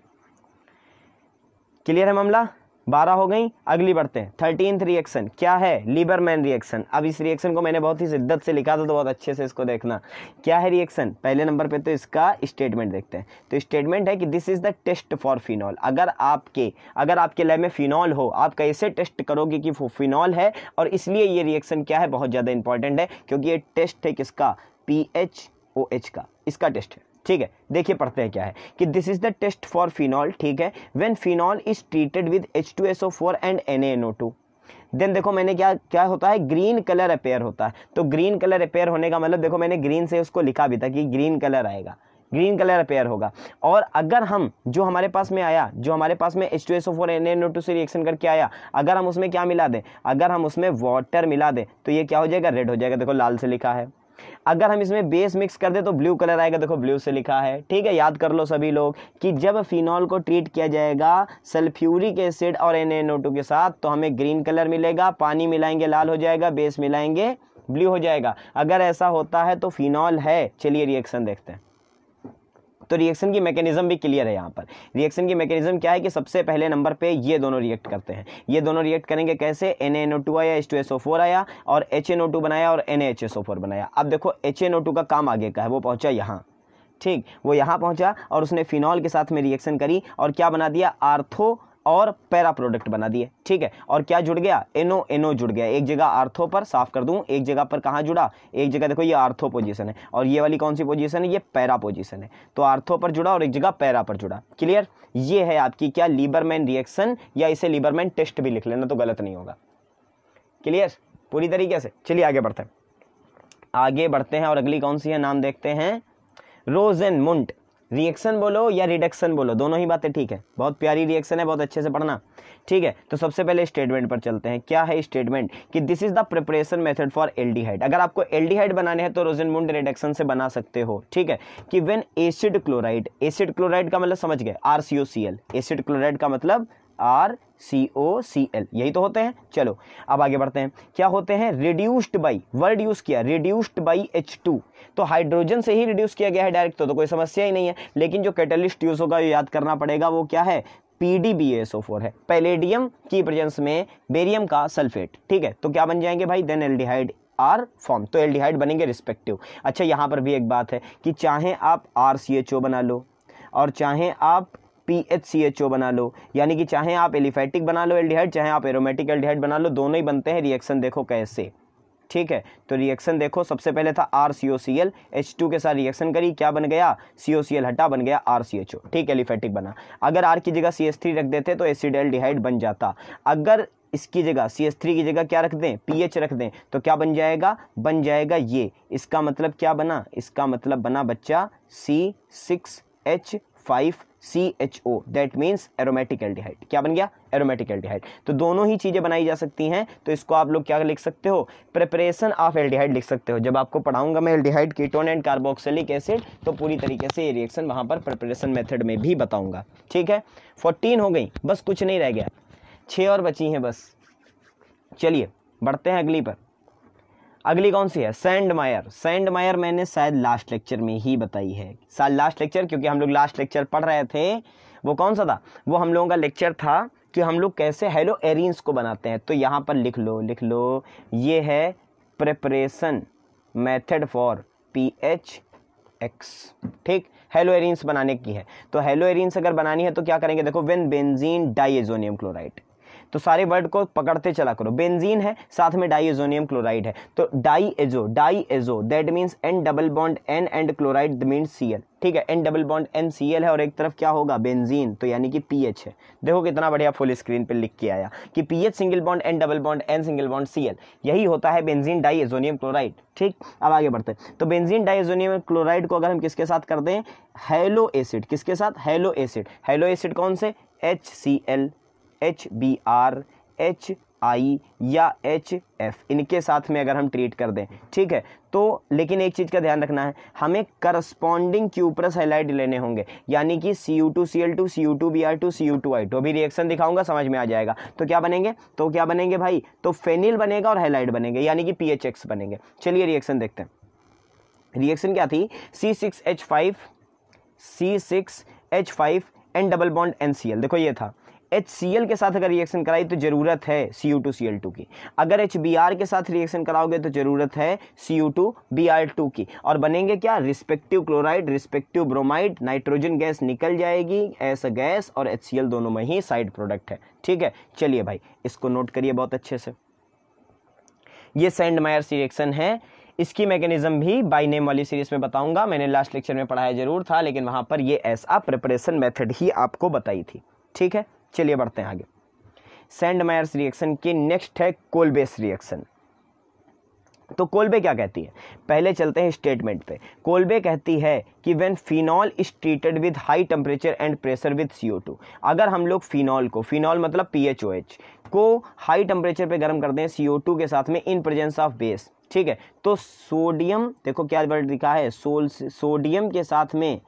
क्लियर है मामला बारह हो गई अगली बढ़ते हैं थर्टीनथ रिएक्शन क्या है लीबरमैन रिएक्शन अब इस रिएक्शन को मैंने बहुत ही शिद्दत से लिखा था तो बहुत अच्छे से इसको देखना क्या है रिएक्शन पहले नंबर पे तो इसका स्टेटमेंट देखते हैं तो स्टेटमेंट है कि this is the test for phenol अगर आपके अगर आपके लैब में फिनॉल हो आप कैसे टेस्ट करोगे कि वो फिनॉल है और इसलिए ये रिएक्शन क्या है बहुत ज़्यादा इंपॉर्टेंट है क्योंकि ये टेस्ट है किसका पी एच ओ एच का इसका टेस्ट है ठीक है देखिए पढ़ते हैं क्या है कि this is the test for phenol ठीक है when phenol is treated with H two S O four and N N O two then देखो मैंने क्या क्या होता है ग्रीन कलर अपेयर होता है तो ग्रीन कलर अपेयर होने का मतलब देखो मैंने ग्रीन से उसको लिखा भी था कि ग्रीन कलर आएगा ग्रीन कलर अपेयर होगा और अगर हम जो हमारे पास में आया जो हमारे पास में H two S O four N N O two से रिएक्शन करके आया अगर हम उसमें क्या मिला दें अगर हम उसमें वाटर मिला दें तो ये क्या हो जाएगा रेड हो जाएगा देखो लाल से लिखा है अगर हम इसमें बेस मिक्स कर दे तो ब्लू कलर आएगा देखो ब्लू से लिखा है ठीक है याद कर लो सभी लोग कि जब फिनॉल को ट्रीट किया जाएगा सल्फ्यूरिक एसिड और एन के साथ तो हमें ग्रीन कलर मिलेगा पानी मिलाएंगे लाल हो जाएगा बेस मिलाएंगे ब्लू हो जाएगा अगर ऐसा होता है तो फिनॉल है चलिए रिएक्शन देखते हैं तो रिएक्शन की मैकेनिज्म भी क्लियर है यहाँ पर रिएक्शन की मैकेनिज्म क्या है कि सबसे पहले नंबर पे ये दोनों रिएक्ट करते हैं ये दोनों रिएक्ट करेंगे कैसे एन आया एच आया और एच बनाया और एन बनाया अब देखो एच का काम आगे का है वो पहुँचा यहाँ ठीक वो यहाँ पहुँचा और उसने फिनॉल के साथ में रिएक्शन करी और क्या बना दिया आर्थो और पैरा प्रोडक्ट बना दिए ठीक है और क्या जुड़ गया एनो एनो जुड़ गया एक जगह आर्थो पर साफ कर दूं एक जगह पर कहाँ जुड़ा एक जगह देखो ये आर्थो पोजीशन है और ये वाली कौन सी पोजीशन है ये पैरा पोजीशन है तो आर्थो पर जुड़ा और एक जगह पैरा पर जुड़ा क्लियर ये है आपकी क्या लीबरमैन रिएक्शन या इसे लीबरमैन टेस्ट भी लिख लेना तो गलत नहीं होगा क्लियर पूरी तरीके से चलिए आगे बढ़ते हैं आगे बढ़ते हैं और अगली कौन सी है नाम देखते हैं रोजन मुंट रिएक्शन बोलो या रिडक्शन बोलो दोनों ही बातें ठीक है बहुत प्यारी रिएक्शन है बहुत अच्छे से पढ़ना ठीक है तो सबसे पहले स्टेटमेंट पर चलते हैं क्या है स्टेटमेंट कि this is the preparation method for aldehyde अगर आपको एल्डिहाइड बनाने हैं तो मुंड रिडक्शन से बना सकते हो ठीक है कि when acid chloride acid chloride का मतलब समझ गए R C O C L acid chloride का मतलब are C O C L यही तो होते हैं चलो अब आगे बढ़ते हैं क्या होते हैं रिड्यूस्ड बाई वर्ड यूज़ किया रिड्यूस्ड बाई एच टू तो हाइड्रोजन से ही रिड्यूस किया गया है डायरेक्ट तो, तो कोई समस्या ही नहीं है लेकिन जो कैटलिस्ट यूज़ होगा याद करना पड़ेगा वो क्या है P D B S O four है पैलेडियम की प्रेजेंस में बेरियम का सल्फेट ठीक है तो क्या बन जाएंगे भाई देन एल्डिहाइड आर फॉर्म तो एल्डिहाइड बनेंगे रिस्पेक्टिव अच्छा यहाँ पर भी एक बात है कि चाहे आप आर सी एच ओ बना लो और चाहे आप P H C H O बना लो यानी कि चाहे आप एलिफेटिक बना लो एल्डिहाइड चाहे आप एरोमेटिक एल्डिहाइड बना लो दोनों ही बनते हैं रिएक्शन देखो कैसे ठीक है तो रिएक्शन देखो सबसे पहले था R C O C L H two के साथ रिएक्शन करी क्या बन गया सी ओ सी एल हटा बन गया आर सी एच ओ ठीक एलिफेटिक बना अगर आर की जगह सी एस थ्री रख देते तो एसिड एल्डिहाइड बन जाता अगर इसकी जगह सी एस थ्री की जगह क्या रख दें पी एच रख दें तो क्या बन जाएगा बन जाएगा ये इसका मतलब क्या बना इसका मतलब बना बच्चा C six H five C H O that means aromatic aldehyde क्या बन गया एरोमेटिक एल्डिहाइड तो दोनों ही चीज़ें बनाई जा सकती हैं तो इसको आप लोग क्या लिख सकते हो प्रिपरेशन ऑफ एल्डिहाइड लिख सकते हो जब आपको पढ़ाऊंगा मैं aldehyde ketone and carboxylic acid तो पूरी तरीके से ये रिएक्शन वहाँ पर प्रिपरेशन मेथड में भी बताऊँगा ठीक है फोर्टीन हो गई बस कुछ नहीं रह गया छः और बची हैं बस चलिए बढ़ते हैं अगली पर अगली कौन सी है सैंड मायर सैंड मायर मैंने शायद लास्ट लेक्चर में ही बताई है साल लास्ट लेक्चर क्योंकि हम लोग लास्ट लेक्चर पढ़ रहे थे वो कौन सा था वो हम लोगों का लेक्चर था कि हम लोग कैसे हेलो एरिन्स को बनाते हैं तो यहाँ पर लिख लो लिख लो ये है preparation method for P H X ठीक हेलो एरिन्स बनाने की है तो हेलो एरिन्स अगर बनानी है तो क्या करेंगे देखो वेन बेनजीन डाइएजोनियम क्लोराइड तो सारे वर्ड को पकड़ते चला करो बेंजीन है साथ में डाइएजोनियम क्लोराइड है तो di azo di azo that means N double bond N and chloride means C L ठीक है N double bond N C L है और एक तरफ क्या होगा बेंजीन तो यानी कि पी एच है देखो कितना बढ़िया फुल स्क्रीन पर लिख के आया कि P H single bond N double bond N single bond C L यही होता है बेंजीन डाई एजोनियम क्लोराइड ठीक अब आगे बढ़ते हैं तो बेंजीन डाइजोनियम क्लोराइड को अगर हम किसके साथ करते हैं हेलो एसिड किसके साथ हेलो एसिड हेलो एसिड कौन से H C L H B R H I या एच एफ इनके साथ में अगर हम ट्रीट कर दें ठीक है तो लेकिन एक चीज़ का ध्यान रखना है हमें करस्पॉन्डिंग क्यूप्रस हेलाइट लेने होंगे यानी कि C U two C L two C U two B R two C U two I two अभी रिएक्शन दिखाऊंगा समझ में आ जाएगा तो क्या बनेंगे तो क्या बनेंगे भाई तो फेनिल बनेगा और हेलाइट बनेंगे यानी कि पी एच एक्स बनेंगे चलिए रिएक्शन देखते हैं रिएक्शन क्या थी C six H five C six H five and double bond N C L देखो ये था एच के साथ अगर रिएक्शन कराई तो ज़रूरत है सी यू की अगर एच के साथ रिएक्शन कराओगे तो ज़रूरत है सी यू की और बनेंगे क्या respective chloride respective bromide nitrogen gas निकल जाएगी एस गैस और एच दोनों में ही साइड प्रोडक्ट है ठीक है चलिए भाई इसको नोट करिए बहुत अच्छे से ये सेंड मायर रिएक्शन है इसकी मैकेनिज्म भी बाई नेम वाली सीरीज में बताऊंगा मैंने लास्ट लेक्चर में पढ़ाया जरूर था लेकिन वहां पर ये ऐसा प्रिपरेशन मेथड ही आपको बताई थी ठीक है चलिए बढ़ते हैं आगे सेंड मायर्स रिएक्शन के नेक्स्ट है कोलबेस रिएक्शन तो कोलबे क्या कहती है पहले चलते हैं स्टेटमेंट पे कोलबे कहती है कि when phenol is treated with high temperature and pressure with C two अगर हम लोग फिनॉल को फिनॉल मतलब पी एच को हाई टेम्परेचर पे गर्म करते हैं टू के साथ में इन प्रेजेंस ऑफ बेस ठीक है तो सोडियम देखो क्या वर्ड लिखा है सोल सोडियम के साथ में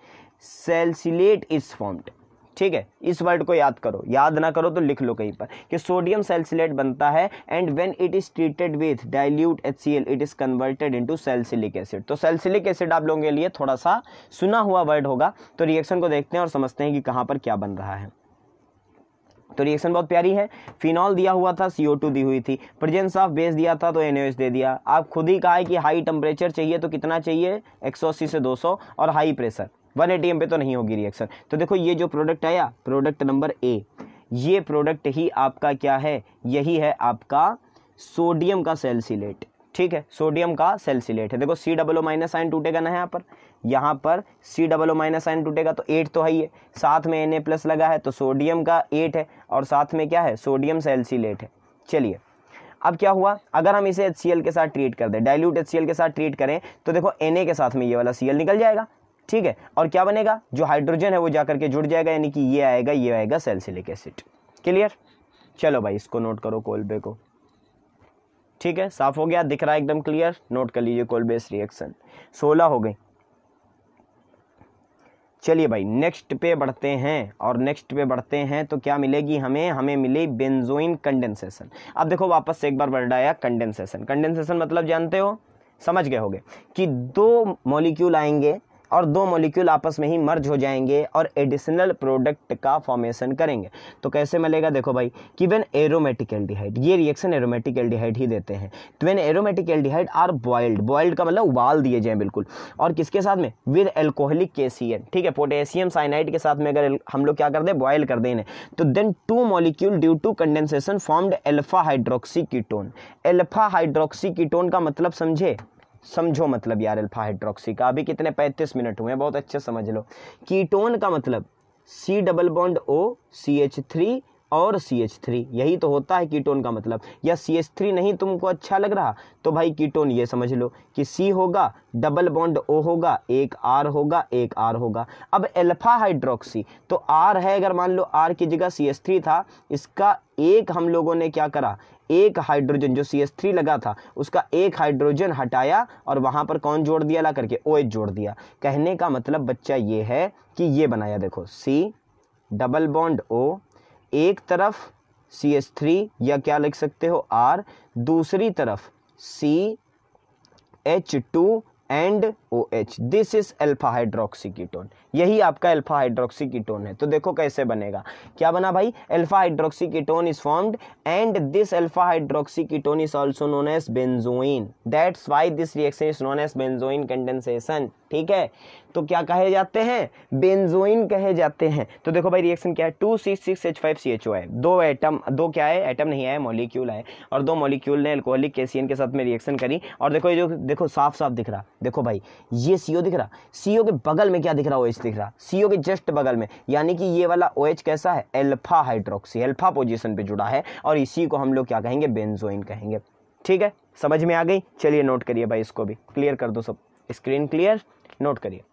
सेल्सिलेट इज फॉर्म्ड ठीक है इस वर्ड को याद करो याद ना करो तो लिख लो कहीं पर कि सोडियम सेल्सिलेट बनता है and when it is treated with dilute H it is converted into salicylic acid तो सेल्सिलिक एसिड आप लोगों के लिए थोड़ा सा सुना हुआ वर्ड होगा तो रिएक्शन को देखते हैं और समझते हैं कि कहाँ पर क्या बन रहा है तो रिएक्शन बहुत प्यारी है फिनॉल दिया हुआ था सी दी हुई थी प्रेजेंस ऑफ बेस दिया था तो एन दे दिया आप खुद ही कहा है कि हाई टेम्परेचर चाहिए तो कितना चाहिए एक से 200 और high pressure one A M पे तो नहीं होगी रिएक्शन तो देखो ये जो प्रोडक्ट आया प्रोडक्ट नंबर ए ये प्रोडक्ट ही आपका क्या है यही है आपका सोडियम का सेल्सिलेट ठीक है सोडियम का सेल्सिलेट है देखो सी डबल ओ माइनस आइन टूटेगा ना यहाँ पर यहाँ पर सी डबल ओ माइनस आइन टूटेगा तो एट तो है ही है साथ में एन ए प्लस लगा है तो सोडियम का एट है और साथ में क्या है सोडियम सेल्सिलेट है चलिए अब क्या हुआ अगर हम इसे एच के साथ ट्रीट कर दें डायल्यूट एच के साथ ट्रीट करें तो देखो एन के साथ में ये वाला सी निकल जाएगा ठीक है और क्या बनेगा जो हाइड्रोजन है वो जाकर के जुड़ जाएगा यानी कि ये आएगा ये आएगा सेल्सिलिक एसिड क्लियर चलो भाई इसको नोट करो कोलबे को ठीक है साफ हो गया दिख रहा है एकदम क्लियर नोट कर लीजिए कोलबेस रिएक्शन सोलह हो गई चलिए भाई नेक्स्ट पे बढ़ते हैं और नेक्स्ट पे बढ़ते हैं तो क्या मिलेगी हमें हमें मिली बेंजोइन कंडेंसेशन अब देखो वापस से एक बार रहा आया कंडेंसेशन कंडेंसेशन मतलब जानते हो समझ गए होगे कि दो मॉलिक्यूल आएंगे और दो मॉलिक्यूल आपस में ही मर्ज हो जाएंगे और एडिशनल प्रोडक्ट का फॉर्मेशन करेंगे तो कैसे मिलेगा देखो भाई कि वेन एरोमेटिक एल्डिहाइड ये रिएक्शन एरोमेटिक एल्डिहाइड ही देते हैं तो when aromatic aldehyde are boiled boiled का मतलब उबाल दिए जाए बिल्कुल और किसके साथ में विद एल्कोहलिक केसियन ठीक है पोटेशियम साइनाइड के साथ में अगर हम लोग क्या कर दें बॉयल कर दें तो then two molecule due to condensation formed alpha hydroxy ketone alpha hydroxy ketone का मतलब समझे समझो मतलब यार अल्फा हाइड्रोक्सी का अभी कितने पैंतीस मिनट हुए हैं बहुत अच्छे समझ लो कीटोन का मतलब C double bond O C H three और सी एच थ्री यही तो होता है कीटोन का मतलब या सी एच थ्री नहीं तुमको अच्छा लग रहा तो भाई कीटोन ये समझ लो कि सी होगा डबल बॉन्ड ओ होगा एक आर होगा एक आर होगा अब एल्फा हाइड्रोक्सी तो आर है अगर मान लो आर की जगह सी एस थ्री था इसका एक हम लोगों ने क्या करा एक हाइड्रोजन जो सी एस थ्री लगा था उसका एक हाइड्रोजन हटाया और वहां पर कौन जोड़ दिया ला करके ओ एच जोड़ दिया कहने का मतलब बच्चा ये है कि ये बनाया देखो सी डबल बॉन्ड ओ एक तरफ सी एस थ्री या क्या लिख सकते हो आर दूसरी तरफ C H two and O H this is alpha hydroxy ketone यही आपका एल्फा हाइड्रोक्सी कीटोन है तो देखो कैसे बनेगा क्या बना भाई alpha hydroxy ketone is formed and this alpha hydroxy ketone is also known as benzoin that's why this reaction is known as benzoin condensation ठीक है तो क्या कहे जाते हैं बेंजोइन कहे जाते हैं तो देखो भाई रिएक्शन क्या है two six six H five C H O है दो एटम दो क्या है एटम नहीं है मॉलिक्यूल है और दो मॉलिक्यूल ने एल्कोहलिक कैसियन के साथ में रिएक्शन करी और देखो ये जो देखो साफ साफ दिख रहा देखो भाई ये सीओ दिख रहा सीओ के बगल में क्या दिख रहा ओ दिख रहा सीओ के जस्ट बगल में यानी कि ये वाला ओ कैसा है एल्फा हाइड्रोक्सी एल्फा पोजिशन पर जुड़ा है और इसी को हम लोग क्या कहेंगे बेनजोइन कहेंगे ठीक है समझ में आ गई चलिए नोट करिए भाई इसको भी क्लियर कर दो सब स्क्रीन क्लियर नोट करिए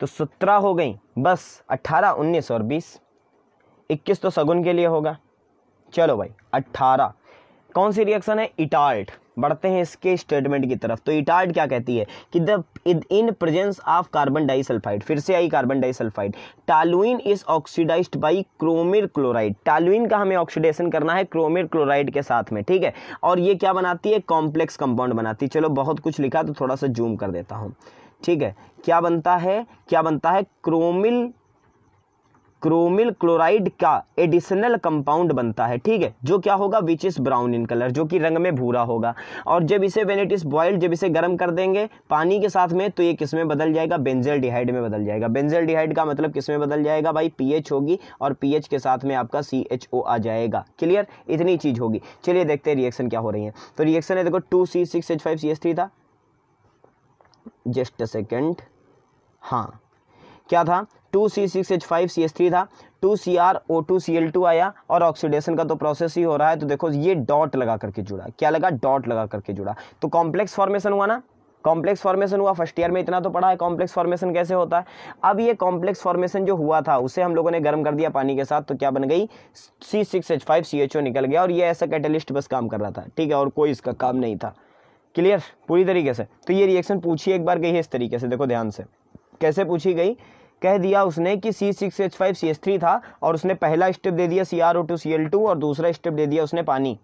तो सत्रह हो गई बस अट्ठारह उन्नीस और बीस इक्कीस तो सगुन के लिए होगा चलो भाई अट्ठारह कौन सी रिएक्शन है इटाल्ट बढ़ते हैं इसके स्टेटमेंट की तरफ तो इटार्ड क्या कहती है कि the in presence of carbon disulphide फिर से आई carbon disulphide toluene is oxidised by chromyl chloride toluene का हमें ऑक्सीडेशन करना है क्रोमिर क्लोराइड के साथ में ठीक है और ये क्या बनाती है कॉम्प्लेक्स कंपाउंड बनाती है चलो बहुत कुछ लिखा तो थोड़ा सा जूम कर देता हूँ ठीक है क्या बनता है क्या बनता है क्रोमिल क्रोमिल क्लोराइड का एडिशनल कंपाउंड बनता है ठीक है जो क्या होगा which is brown in colour जो कि रंग में भूरा होगा और जब इसे वेन इट इज़ बॉइल्ड जब इसे गर्म कर देंगे पानी के साथ में तो ये किस में बदल जाएगा बेंजल डिहाइड में बदल जाएगा बेंजल डिहाइड का मतलब किस में बदल जाएगा भाई पीएच होगी और पीएच के साथ में आपका सी आ जाएगा क्लियर इतनी चीज़ होगी चलिए देखते हैं रिएक्शन क्या हो रही है तो रिएक्शन है देखो टू सी था जस्ट अ सेकेंड हाँ क्या था two C six H five C S three था two C R O two C L two आया और ऑक्सीडेशन का तो प्रोसेस ही हो रहा है तो देखो ये डॉट लगा करके जुड़ा क्या लगा डॉट लगा करके जुड़ा तो कॉम्प्लेक्स फॉर्मेशन हुआ ना कॉम्प्लेक्स फॉर्मेशन हुआ फर्स्ट ईयर में इतना तो पढ़ा है कॉम्प्लेक्स फॉर्मेशन कैसे होता है अब ये कॉम्प्लेक्स फॉर्मेशन जो हुआ था उसे हम लोगों ने गर्म कर दिया पानी के साथ तो क्या बन गई C six H five C H O निकल गया और ये ऐसा कैटलिस्ट बस काम कर रहा था ठीक है और कोई इसका काम नहीं था क्लियर पूरी तरीके से तो ये रिएक्शन पूछी एक बार गई है इस तरीके से देखो ध्यान से कैसे पूछी गई कह दिया उसने कि C six H five C S three था और उसने पहला स्टेप दे दिया C R O two C L two और दूसरा स्टेप दे दिया उसने पानी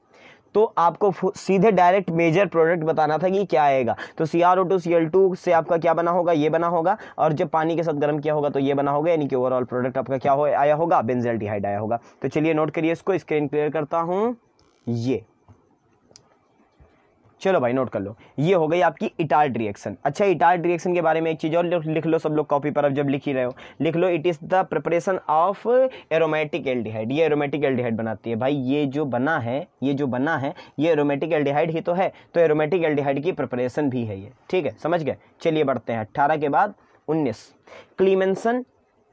तो आपको सीधे डायरेक्ट मेजर प्रोडक्ट बताना था कि क्या आएगा तो C R O two C L two से आपका क्या बना होगा ये बना होगा और जब पानी के साथ गर्म किया होगा तो ये बना होगा यानी कि ओवरऑल प्रोडक्ट आपका क्या हो आया होगा बेंजल आया होगा तो चलिए नोट करिए इसको स्क्रीन क्लियर करता हूँ ये चलो भाई नोट कर लो ये हो गई आपकी इटार्ड रिएक्शन अच्छा इटार्ड रिएक्शन के बारे में एक चीज़ और लिख लो सब लोग कॉपी पर अब जब लिख ही रहे हो लिख लो it is the preparation of aromatic aldehyde ये एरोमेटिक एल्डिहाइड बनाती है भाई ये जो बना है ये जो बना है ये एरोमेटिक एल्डिहाइड ही तो है तो एरोमेटिक एल्डिहाइड की प्रिपरेशन भी है ये ठीक है समझ गए चलिए बढ़ते हैं अट्ठारह के बाद उन्नीस क्लीमेंसन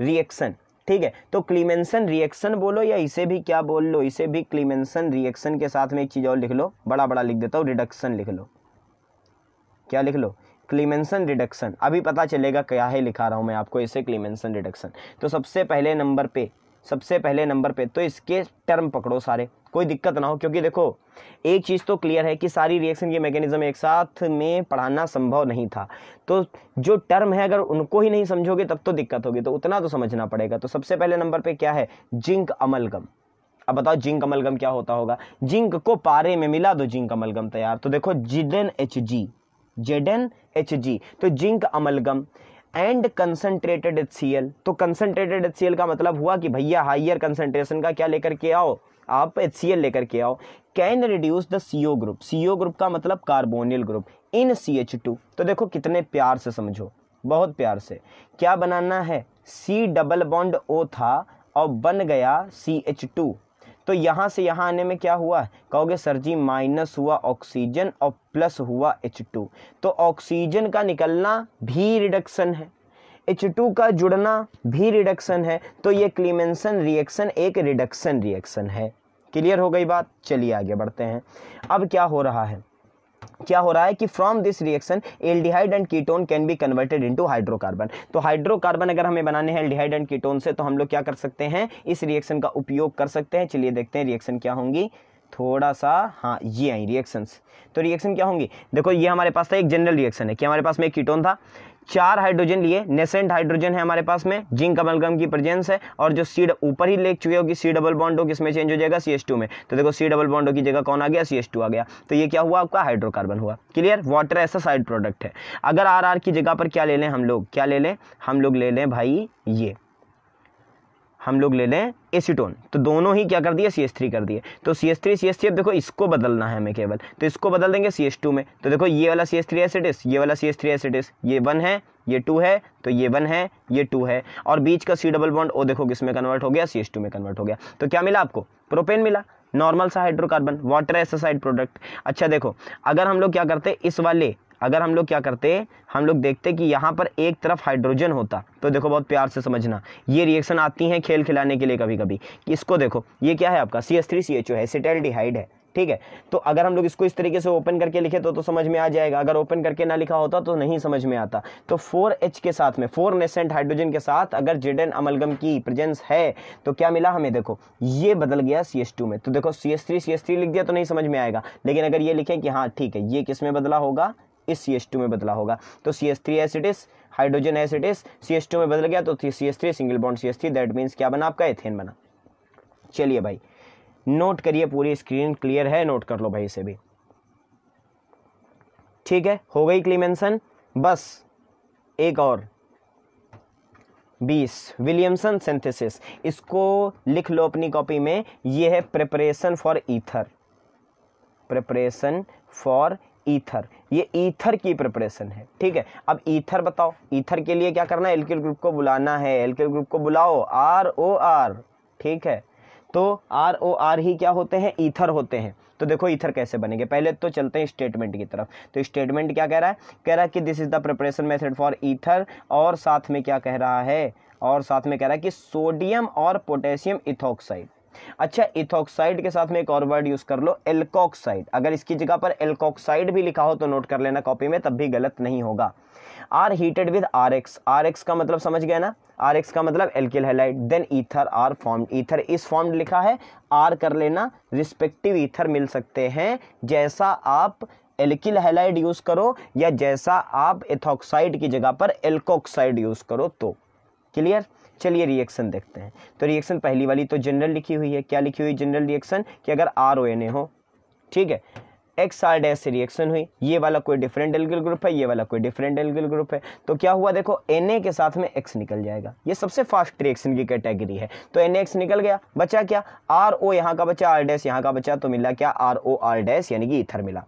रिएक्शन ठीक है तो क्लीमेंसन रिएक्शन बोलो या इसे भी क्या बोल लो इसे भी क्लीमेंसन रिएक्शन के साथ में एक चीज़ और लिख लो बड़ा बड़ा लिख देता हूँ रिडक्शन लिख लो क्या लिख लो क्लीमेंसन रिडक्शन अभी पता चलेगा क्या है लिखा रहा हूँ मैं आपको इसे क्लीमेंसन रिडक्शन तो सबसे पहले नंबर पे सबसे पहले नंबर पे तो इसके टर्म पकड़ो सारे कोई दिक्कत ना हो क्योंकि देखो एक चीज़ तो क्लियर है कि सारी रिएक्शन की मैकेनिज्म एक साथ में पढ़ाना संभव नहीं था तो जो टर्म है अगर उनको ही नहीं समझोगे तब तो दिक्कत होगी तो उतना तो समझना पड़ेगा तो सबसे पहले नंबर पर क्या है जिंक अमलगम अब बताओ जिंक अमलगम क्या होता होगा जिंक को पारे में मिला दो जिंक अमलगम तैयार तो देखो zed N H G zed N H G तो zinc amalgam and concentrated H तो कंसनट्रेटेड एच का मतलब हुआ कि भैया हाइयर कंसनट्रेशन का क्या लेकर के आओ आप एच सी एल लेकर के आओ can reduce the C O group C O group का मतलब carbonyl group in C H two तो देखो कितने प्यार से समझो बहुत प्यार से क्या बनाना है सी डबल बॉन्ड ओ था और बन गया सी एच टू तो यहाँ से यहाँ आने में क्या हुआ कहोगे सर जी माइनस हुआ ऑक्सीजन और प्लस हुआ एच टू तो ऑक्सीजन का निकलना भी रिडक्शन है एच टू का जुड़ना भी रिडक्शन है तो ये क्लीमेंसन रिएक्शन एक रिडक्शन रिएक्शन है क्लियर हो गई बात चलिए आगे बढ़ते हैं अब क्या हो रहा है क्या हो रहा है कि from this reaction aldehyde and ketone can be converted into hydrocarbon तो हाइड्रोकार्बन अगर हमें बनाने हैं एल्डिहाइड एंड कीटोन से तो हम लोग क्या कर सकते हैं इस रिएक्शन का उपयोग कर सकते हैं चलिए देखते हैं रिएक्शन क्या होंगी थोड़ा सा हाँ ये आई रिएक्शंस तो रिएक्शन क्या होंगी देखो ये हमारे पास था एक जनरल रिएक्शन है कि हमारे पास में एक कीटोन था चार हाइड्रोजन लिए नेसेंट हाइड्रोजन है हमारे पास में जिंक अमलगम की प्रेजेंस है और जो सीड ऊपर ही ले चुके होगी सी डबल बॉन्ड हो किसमें चेंज हो जाएगा सी में तो देखो सी डबल बॉन्ड की जगह कौन आ गया सी आ गया तो ये क्या हुआ आपका हाइड्रोकार्बन हुआ क्लियर वाटर ऐसा साइड प्रोडक्ट है अगर आर की जगह पर क्या ले लें हम लोग क्या ले लें हम लोग ले लें भाई ये हम लोग ले लें एसीटोन तो दोनों ही क्या कर दिए सी एस थ्री कर दिए तो C S three C S three अब देखो इसको बदलना है हमें केवल तो इसको बदल देंगे सी एस टू में तो देखो ये वाला सी एस थ्री एसिड इस ये वाला सी एस थ्री एसिड इस ये वन है ये टू है तो ये वन है ये टू है और बीच का सी डबल बॉन्ड ओ देखो किस में कन्वर्ट हो गया सी एस टू में कन्वर्ट हो गया तो क्या मिला आपको प्रोपेन मिला नॉर्मल सा हाइड्रोकार्बन वाटर एसोसाइड प्रोडक्ट अच्छा देखो अगर हम लोग क्या करते इस वाले अगर हम लोग क्या करते हम लोग देखते कि यहाँ पर एक तरफ हाइड्रोजन होता तो देखो बहुत प्यार से समझना ये रिएक्शन आती हैं खेल खिलाने के लिए कभी कभी इसको देखो ये क्या है आपका C S three C H O है डिहाइड है ठीक है तो अगर हम लोग इसको इस तरीके से ओपन करके लिखे तो तो समझ में आ जाएगा अगर ओपन करके ना लिखा होता तो नहीं समझ में आता तो फोर एच के साथ में फोर नेसेंट हाइड्रोजन के साथ अगर जेडन अमलगम की प्रेजेंस है तो क्या मिला हमें देखो ये बदल गया सी एस टू में तो देखो C S three C S three लिख दिया तो नहीं समझ में आएगा लेकिन अगर ये लिखे कि हाँ ठीक है ये किस में बदला होगा इस सी एच टू में बदला होगा तो सी एस थ्री एसिड इस हाइड्रोजन एसिड इस सी एच टू में बदल गया तो C S three single bond C S three that means क्या बना आपका एथेन बना चलिए भाई नोट करिए पूरी स्क्रीन क्लियर है नोट कर लो भाई इसे भी ठीक है हो गई क्लीमेंसन बस एक और बीस विलियमसन सिंथेसिस इसको लिख लो अपनी कॉपी में ये है preparation for ether preparation for ether ये ईथर की प्रिपरेशन है ठीक है अब ईथर बताओ ईथर के लिए क्या करना है एल्किल ग्रुप को बुलाना है एल्किल ग्रुप को बुलाओ आर ओ आर ठीक है तो आर ओ आर ही क्या होते हैं ईथर होते हैं तो देखो ईथर कैसे बनेंगे पहले तो चलते हैं स्टेटमेंट की तरफ तो स्टेटमेंट क्या कह रहा है कह रहा है कि this is the preparation method for ether और साथ में क्या कह रहा है और साथ में कह रहा है कि सोडियम और पोटेशियम इथोक्साइड अच्छा इथोक्साइड के साथ में एक और वर्ड यूज़ कर लो एल्कोक्साइड अगर इसकी जगह पर एल्कोक्साइड भी लिखा हो तो नोट कर लेना कॉपी में तब भी गलत नहीं होगा R heated with R X R X का मतलब समझ गया ना आर एक्स का मतलब alkyl halide then ether are formed ether is formed लिखा है आर कर लेना रिस्पेक्टिव ईथर मिल सकते हैं जैसा आप एल्किल हेलाइड यूज़ करो या जैसा आप एथॉक्साइड की जगह पर एल्कोक्साइड यूज़ करो तो क्लियर चलिए रिएक्शन देखते हैं तो रिएक्शन पहली वाली तो जनरल लिखी हुई है क्या लिखी हुई जनरल रिएक्शन कि अगर आर ओ एन ए हो ठीक है एक्स आर डैश से रिएक्शन हुई ये वाला कोई डिफरेंट एल्गिल ग्रुप है ये वाला कोई डिफरेंट एल्गिल ग्रुप है तो क्या हुआ देखो एन ए के साथ में एक्स निकल जाएगा ये सबसे फास्ट रिएक्शन की कैटेगरी है तो एन एक्स निकल गया बचा क्या आर ओ यहाँ का बचा आर डैश यहाँ का बचा तो मिला क्या आर ओ आर डैश यानी कि इथर मिला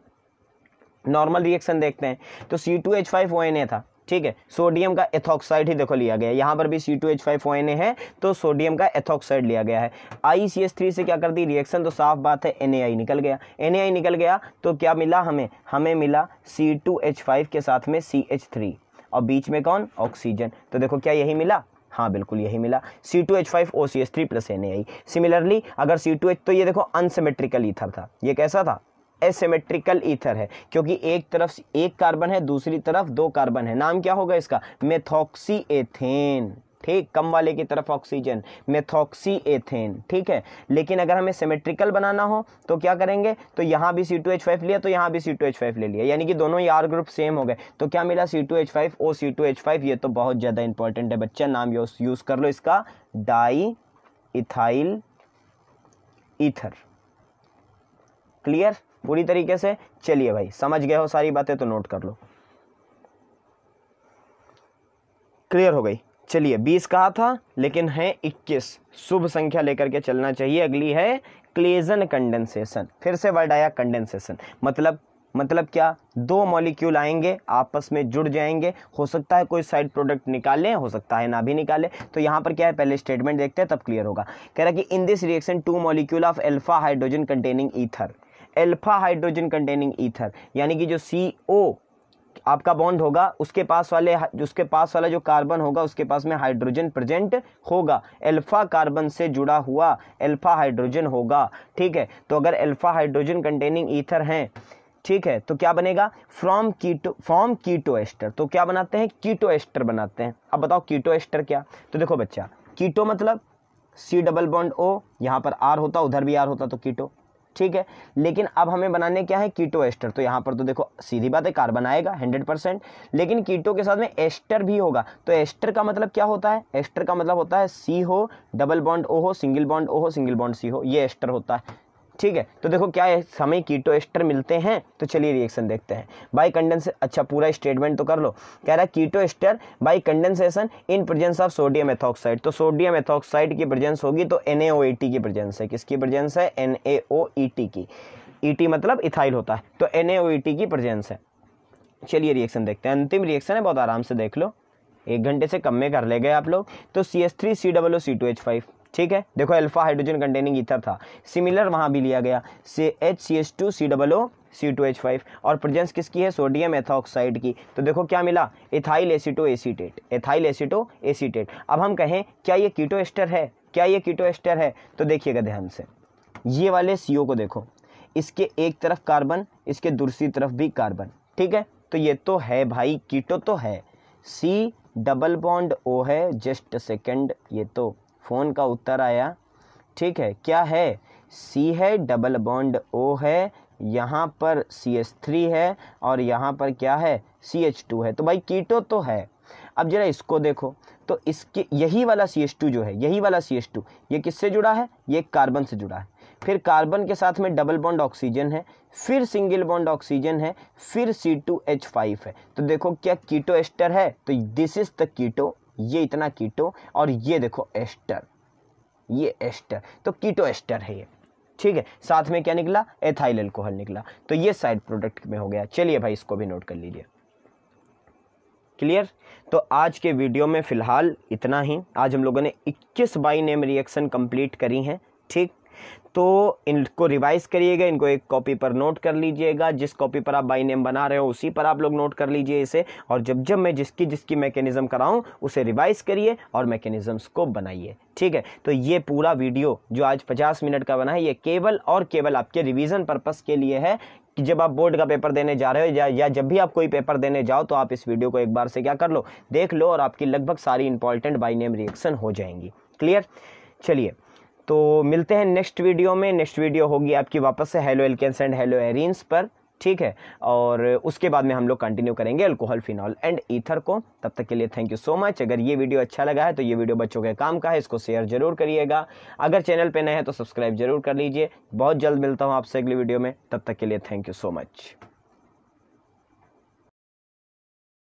नॉर्मल रिएक्शन देखते हैं तो C two H five O N A था ठीक है सोडियम का एथॉक्साइड ही देखो लिया गया यहाँ पर भी C two H five O N A है तो सोडियम का एथॉक्साइड लिया गया है आई सी एस थ्री से क्या कर दी रिएक्शन तो साफ बात है एन ए आई निकल गया एन ए आई निकल गया तो क्या मिला हमें हमें मिला सी टू एच फाइव के साथ में सी एच थ्री और बीच में कौन ऑक्सीजन तो देखो क्या यही मिला हाँ बिल्कुल यही मिला C two H five O C S three plus N A I similarly अगर सी टू एच तो ये देखो अनसिमेट्रिकल ईथर था ये कैसा था एसेमेट्रिकल ईथर है क्योंकि एक तरफ एक कार्बन है दूसरी तरफ दो कार्बन है नाम क्या होगा इसका मेथॉक्सी एथेन ठीक कम वाले की तरफ ऑक्सीजन मेथॉक्सी एथेन ठीक है लेकिन अगर हमें सिमेट्रिकल बनाना हो तो क्या करेंगे तो यहाँ भी सी टू एच फाइव लिया तो यहाँ भी सी टू एच फाइव ले लिया यानी कि दोनों ही आर ग्रुप सेम हो गए तो क्या मिला C two H five O C two H five ये तो बहुत ज़्यादा इंपॉर्टेंट है बच्चा नाम यूज़ कर लो इसका डाई इथाइल ईथर क्लियर पूरी तरीके से चलिए भाई समझ गए हो सारी बातें तो नोट कर लो क्लियर हो गई चलिए बीस कहा था लेकिन है इक्कीस शुभ संख्या लेकर के चलना चाहिए अगली है क्लेजन कंडेंसेशन फिर से वर्ड आया कंडेंसेशन मतलब मतलब क्या दो मॉलिक्यूल आएंगे आपस में जुड़ जाएंगे हो सकता है कोई साइड प्रोडक्ट निकाले हो सकता है ना भी निकाले तो यहाँ पर क्या है पहले स्टेटमेंट देखते हैं तब क्लियर होगा कह रहा कि in this reaction two molecule of alpha hydrogen containing ether alpha hydrogen containing ether यानी कि जो सी ओ आपका बॉन्ड होगा उसके पास वाले उसके पास वाला जो कार्बन होगा उसके पास में हाइड्रोजन प्रेजेंट होगा अल्फा कार्बन से जुड़ा हुआ अल्फा हाइड्रोजन होगा ठीक है तो अगर अल्फा हाइड्रोजन कंटेनिंग ईथर हैं ठीक है तो क्या बनेगा from keto from keto ester तो क्या बनाते हैं कीटो एस्टर बनाते हैं अब बताओ कीटो एस्टर क्या तो देखो बच्चा कीटो मतलब सी डबल बॉन्ड ओ यहाँ पर आर होता उधर भी आर होता तो कीटो ठीक है लेकिन अब हमें बनाने क्या है कीटो एस्टर तो यहाँ पर तो देखो सीधी बात है कार्बन आएगा हंड्रेड परसेंट लेकिन कीटो के साथ में एस्टर भी होगा तो एस्टर का मतलब क्या होता है एस्टर का मतलब होता है सी हो डबल बॉन्ड ओ हो सिंगल बॉन्ड ओ हो सिंगल बॉन्ड सी हो ये एस्टर होता है ठीक है तो देखो क्या है कीटो एस्टर मिलते हैं तो चलिए रिएक्शन देखते हैं बाई कंडेंस अच्छा पूरा स्टेटमेंट तो कर लो कह रहा है keto ester by condensation in presence of sodium ethoxide तो सोडियम एथॉक्साइड की प्रेजेंस होगी तो एन e की प्रेजेंस है किसकी प्रेजेंस है एन e की ई e मतलब इथाइल होता है तो एन की प्रेजेंस है चलिए रिएक्शन देखते हैं अंतिम रिएक्शन है बहुत आराम से देख लो एक घंटे से कम में कर ले गए आप लोग तो C S three C double C two H five ठीक है देखो अल्फा हाइड्रोजन कंटेनिंग ईथर था सिमिलर वहाँ भी लिया गया से H C H two C double O C two H five और प्रजेंस किसकी है सोडियम एथॉक्साइड की तो देखो क्या मिला ethyl aceto acetate ethyl aceto acetate अब हम कहें क्या ये कीटो एस्टर है क्या ये कीटो एस्टर है तो देखिएगा ध्यान से ये वाले सी को देखो इसके एक तरफ कार्बन इसके दूसरी तरफ भी कार्बन ठीक है तो ये तो है भाई कीटो तो है सी डबल बॉन्ड ओ है जस्ट सेकेंड ये तो फ़ोन का उत्तर आया ठीक है क्या है सी है डबल बॉन्ड ओ है यहाँ पर सी एच थ्री है और यहाँ पर क्या है सी एच टू है तो भाई कीटो तो है अब जरा इसको देखो तो इसके यही वाला सी एच टू जो है यही वाला सी एच टू ये किससे जुड़ा है ये कार्बन से जुड़ा है फिर कार्बन के साथ में डबल बॉन्ड ऑक्सीजन है फिर सिंगल बॉन्ड ऑक्सीजन है फिर सी टू एच फाइव है तो देखो क्या कीटो एस्टर है तो दिस इज द कीटो ये इतना कीटो और ये देखो एस्टर ये एस्टर तो कीटो एस्टर है ये ठीक है साथ में क्या निकला एथाइल अल्कोहल निकला तो ये साइड प्रोडक्ट में हो गया चलिए भाई इसको भी नोट कर लीजिए क्लियर तो आज के वीडियो में फ़िलहाल इतना ही आज हम लोगों ने 21 बाई नेम रिएक्शन कंप्लीट करी हैं ठीक तो इनको रिवाइज़ करिएगा इनको एक कॉपी पर नोट कर लीजिएगा जिस कॉपी पर आप बाई नेम बना रहे हो उसी पर आप लोग नोट कर लीजिए इसे और जब जब मैं जिसकी जिसकी मैकेनिज़्म कराऊँ उसे रिवाइज़ करिए और मैकेनिज़म्स को बनाइए ठीक है तो ये पूरा वीडियो जो आज 50 मिनट का बना है ये केवल और केवल आपके रिवीजन पर्पज के लिए है कि जब आप बोर्ड का पेपर देने जा रहे हो या, या जब भी आप कोई पेपर देने जाओ तो आप इस वीडियो को एक बार से क्या कर लो देख लो और आपकी लगभग सारी इंपॉर्टेंट बाई नेम रिएक्शन हो जाएंगी क्लियर चलिए तो मिलते हैं नेक्स्ट वीडियो में नेक्स्ट वीडियो होगी आपकी वापस से haloalkanes and haloarenes पर ठीक है और उसके बाद में हम लोग कंटिन्यू करेंगे अल्कोहल फिनॉल एंड ईथर को तब तक के लिए थैंक यू सो मच अगर ये वीडियो अच्छा लगा है तो ये वीडियो बच्चों के काम का है इसको शेयर जरूर करिएगा अगर चैनल पे नए हैं तो सब्सक्राइब जरूर कर लीजिए बहुत जल्द मिलता हूँ आपसे अगली वीडियो में तब तक के लिए थैंक यू सो मच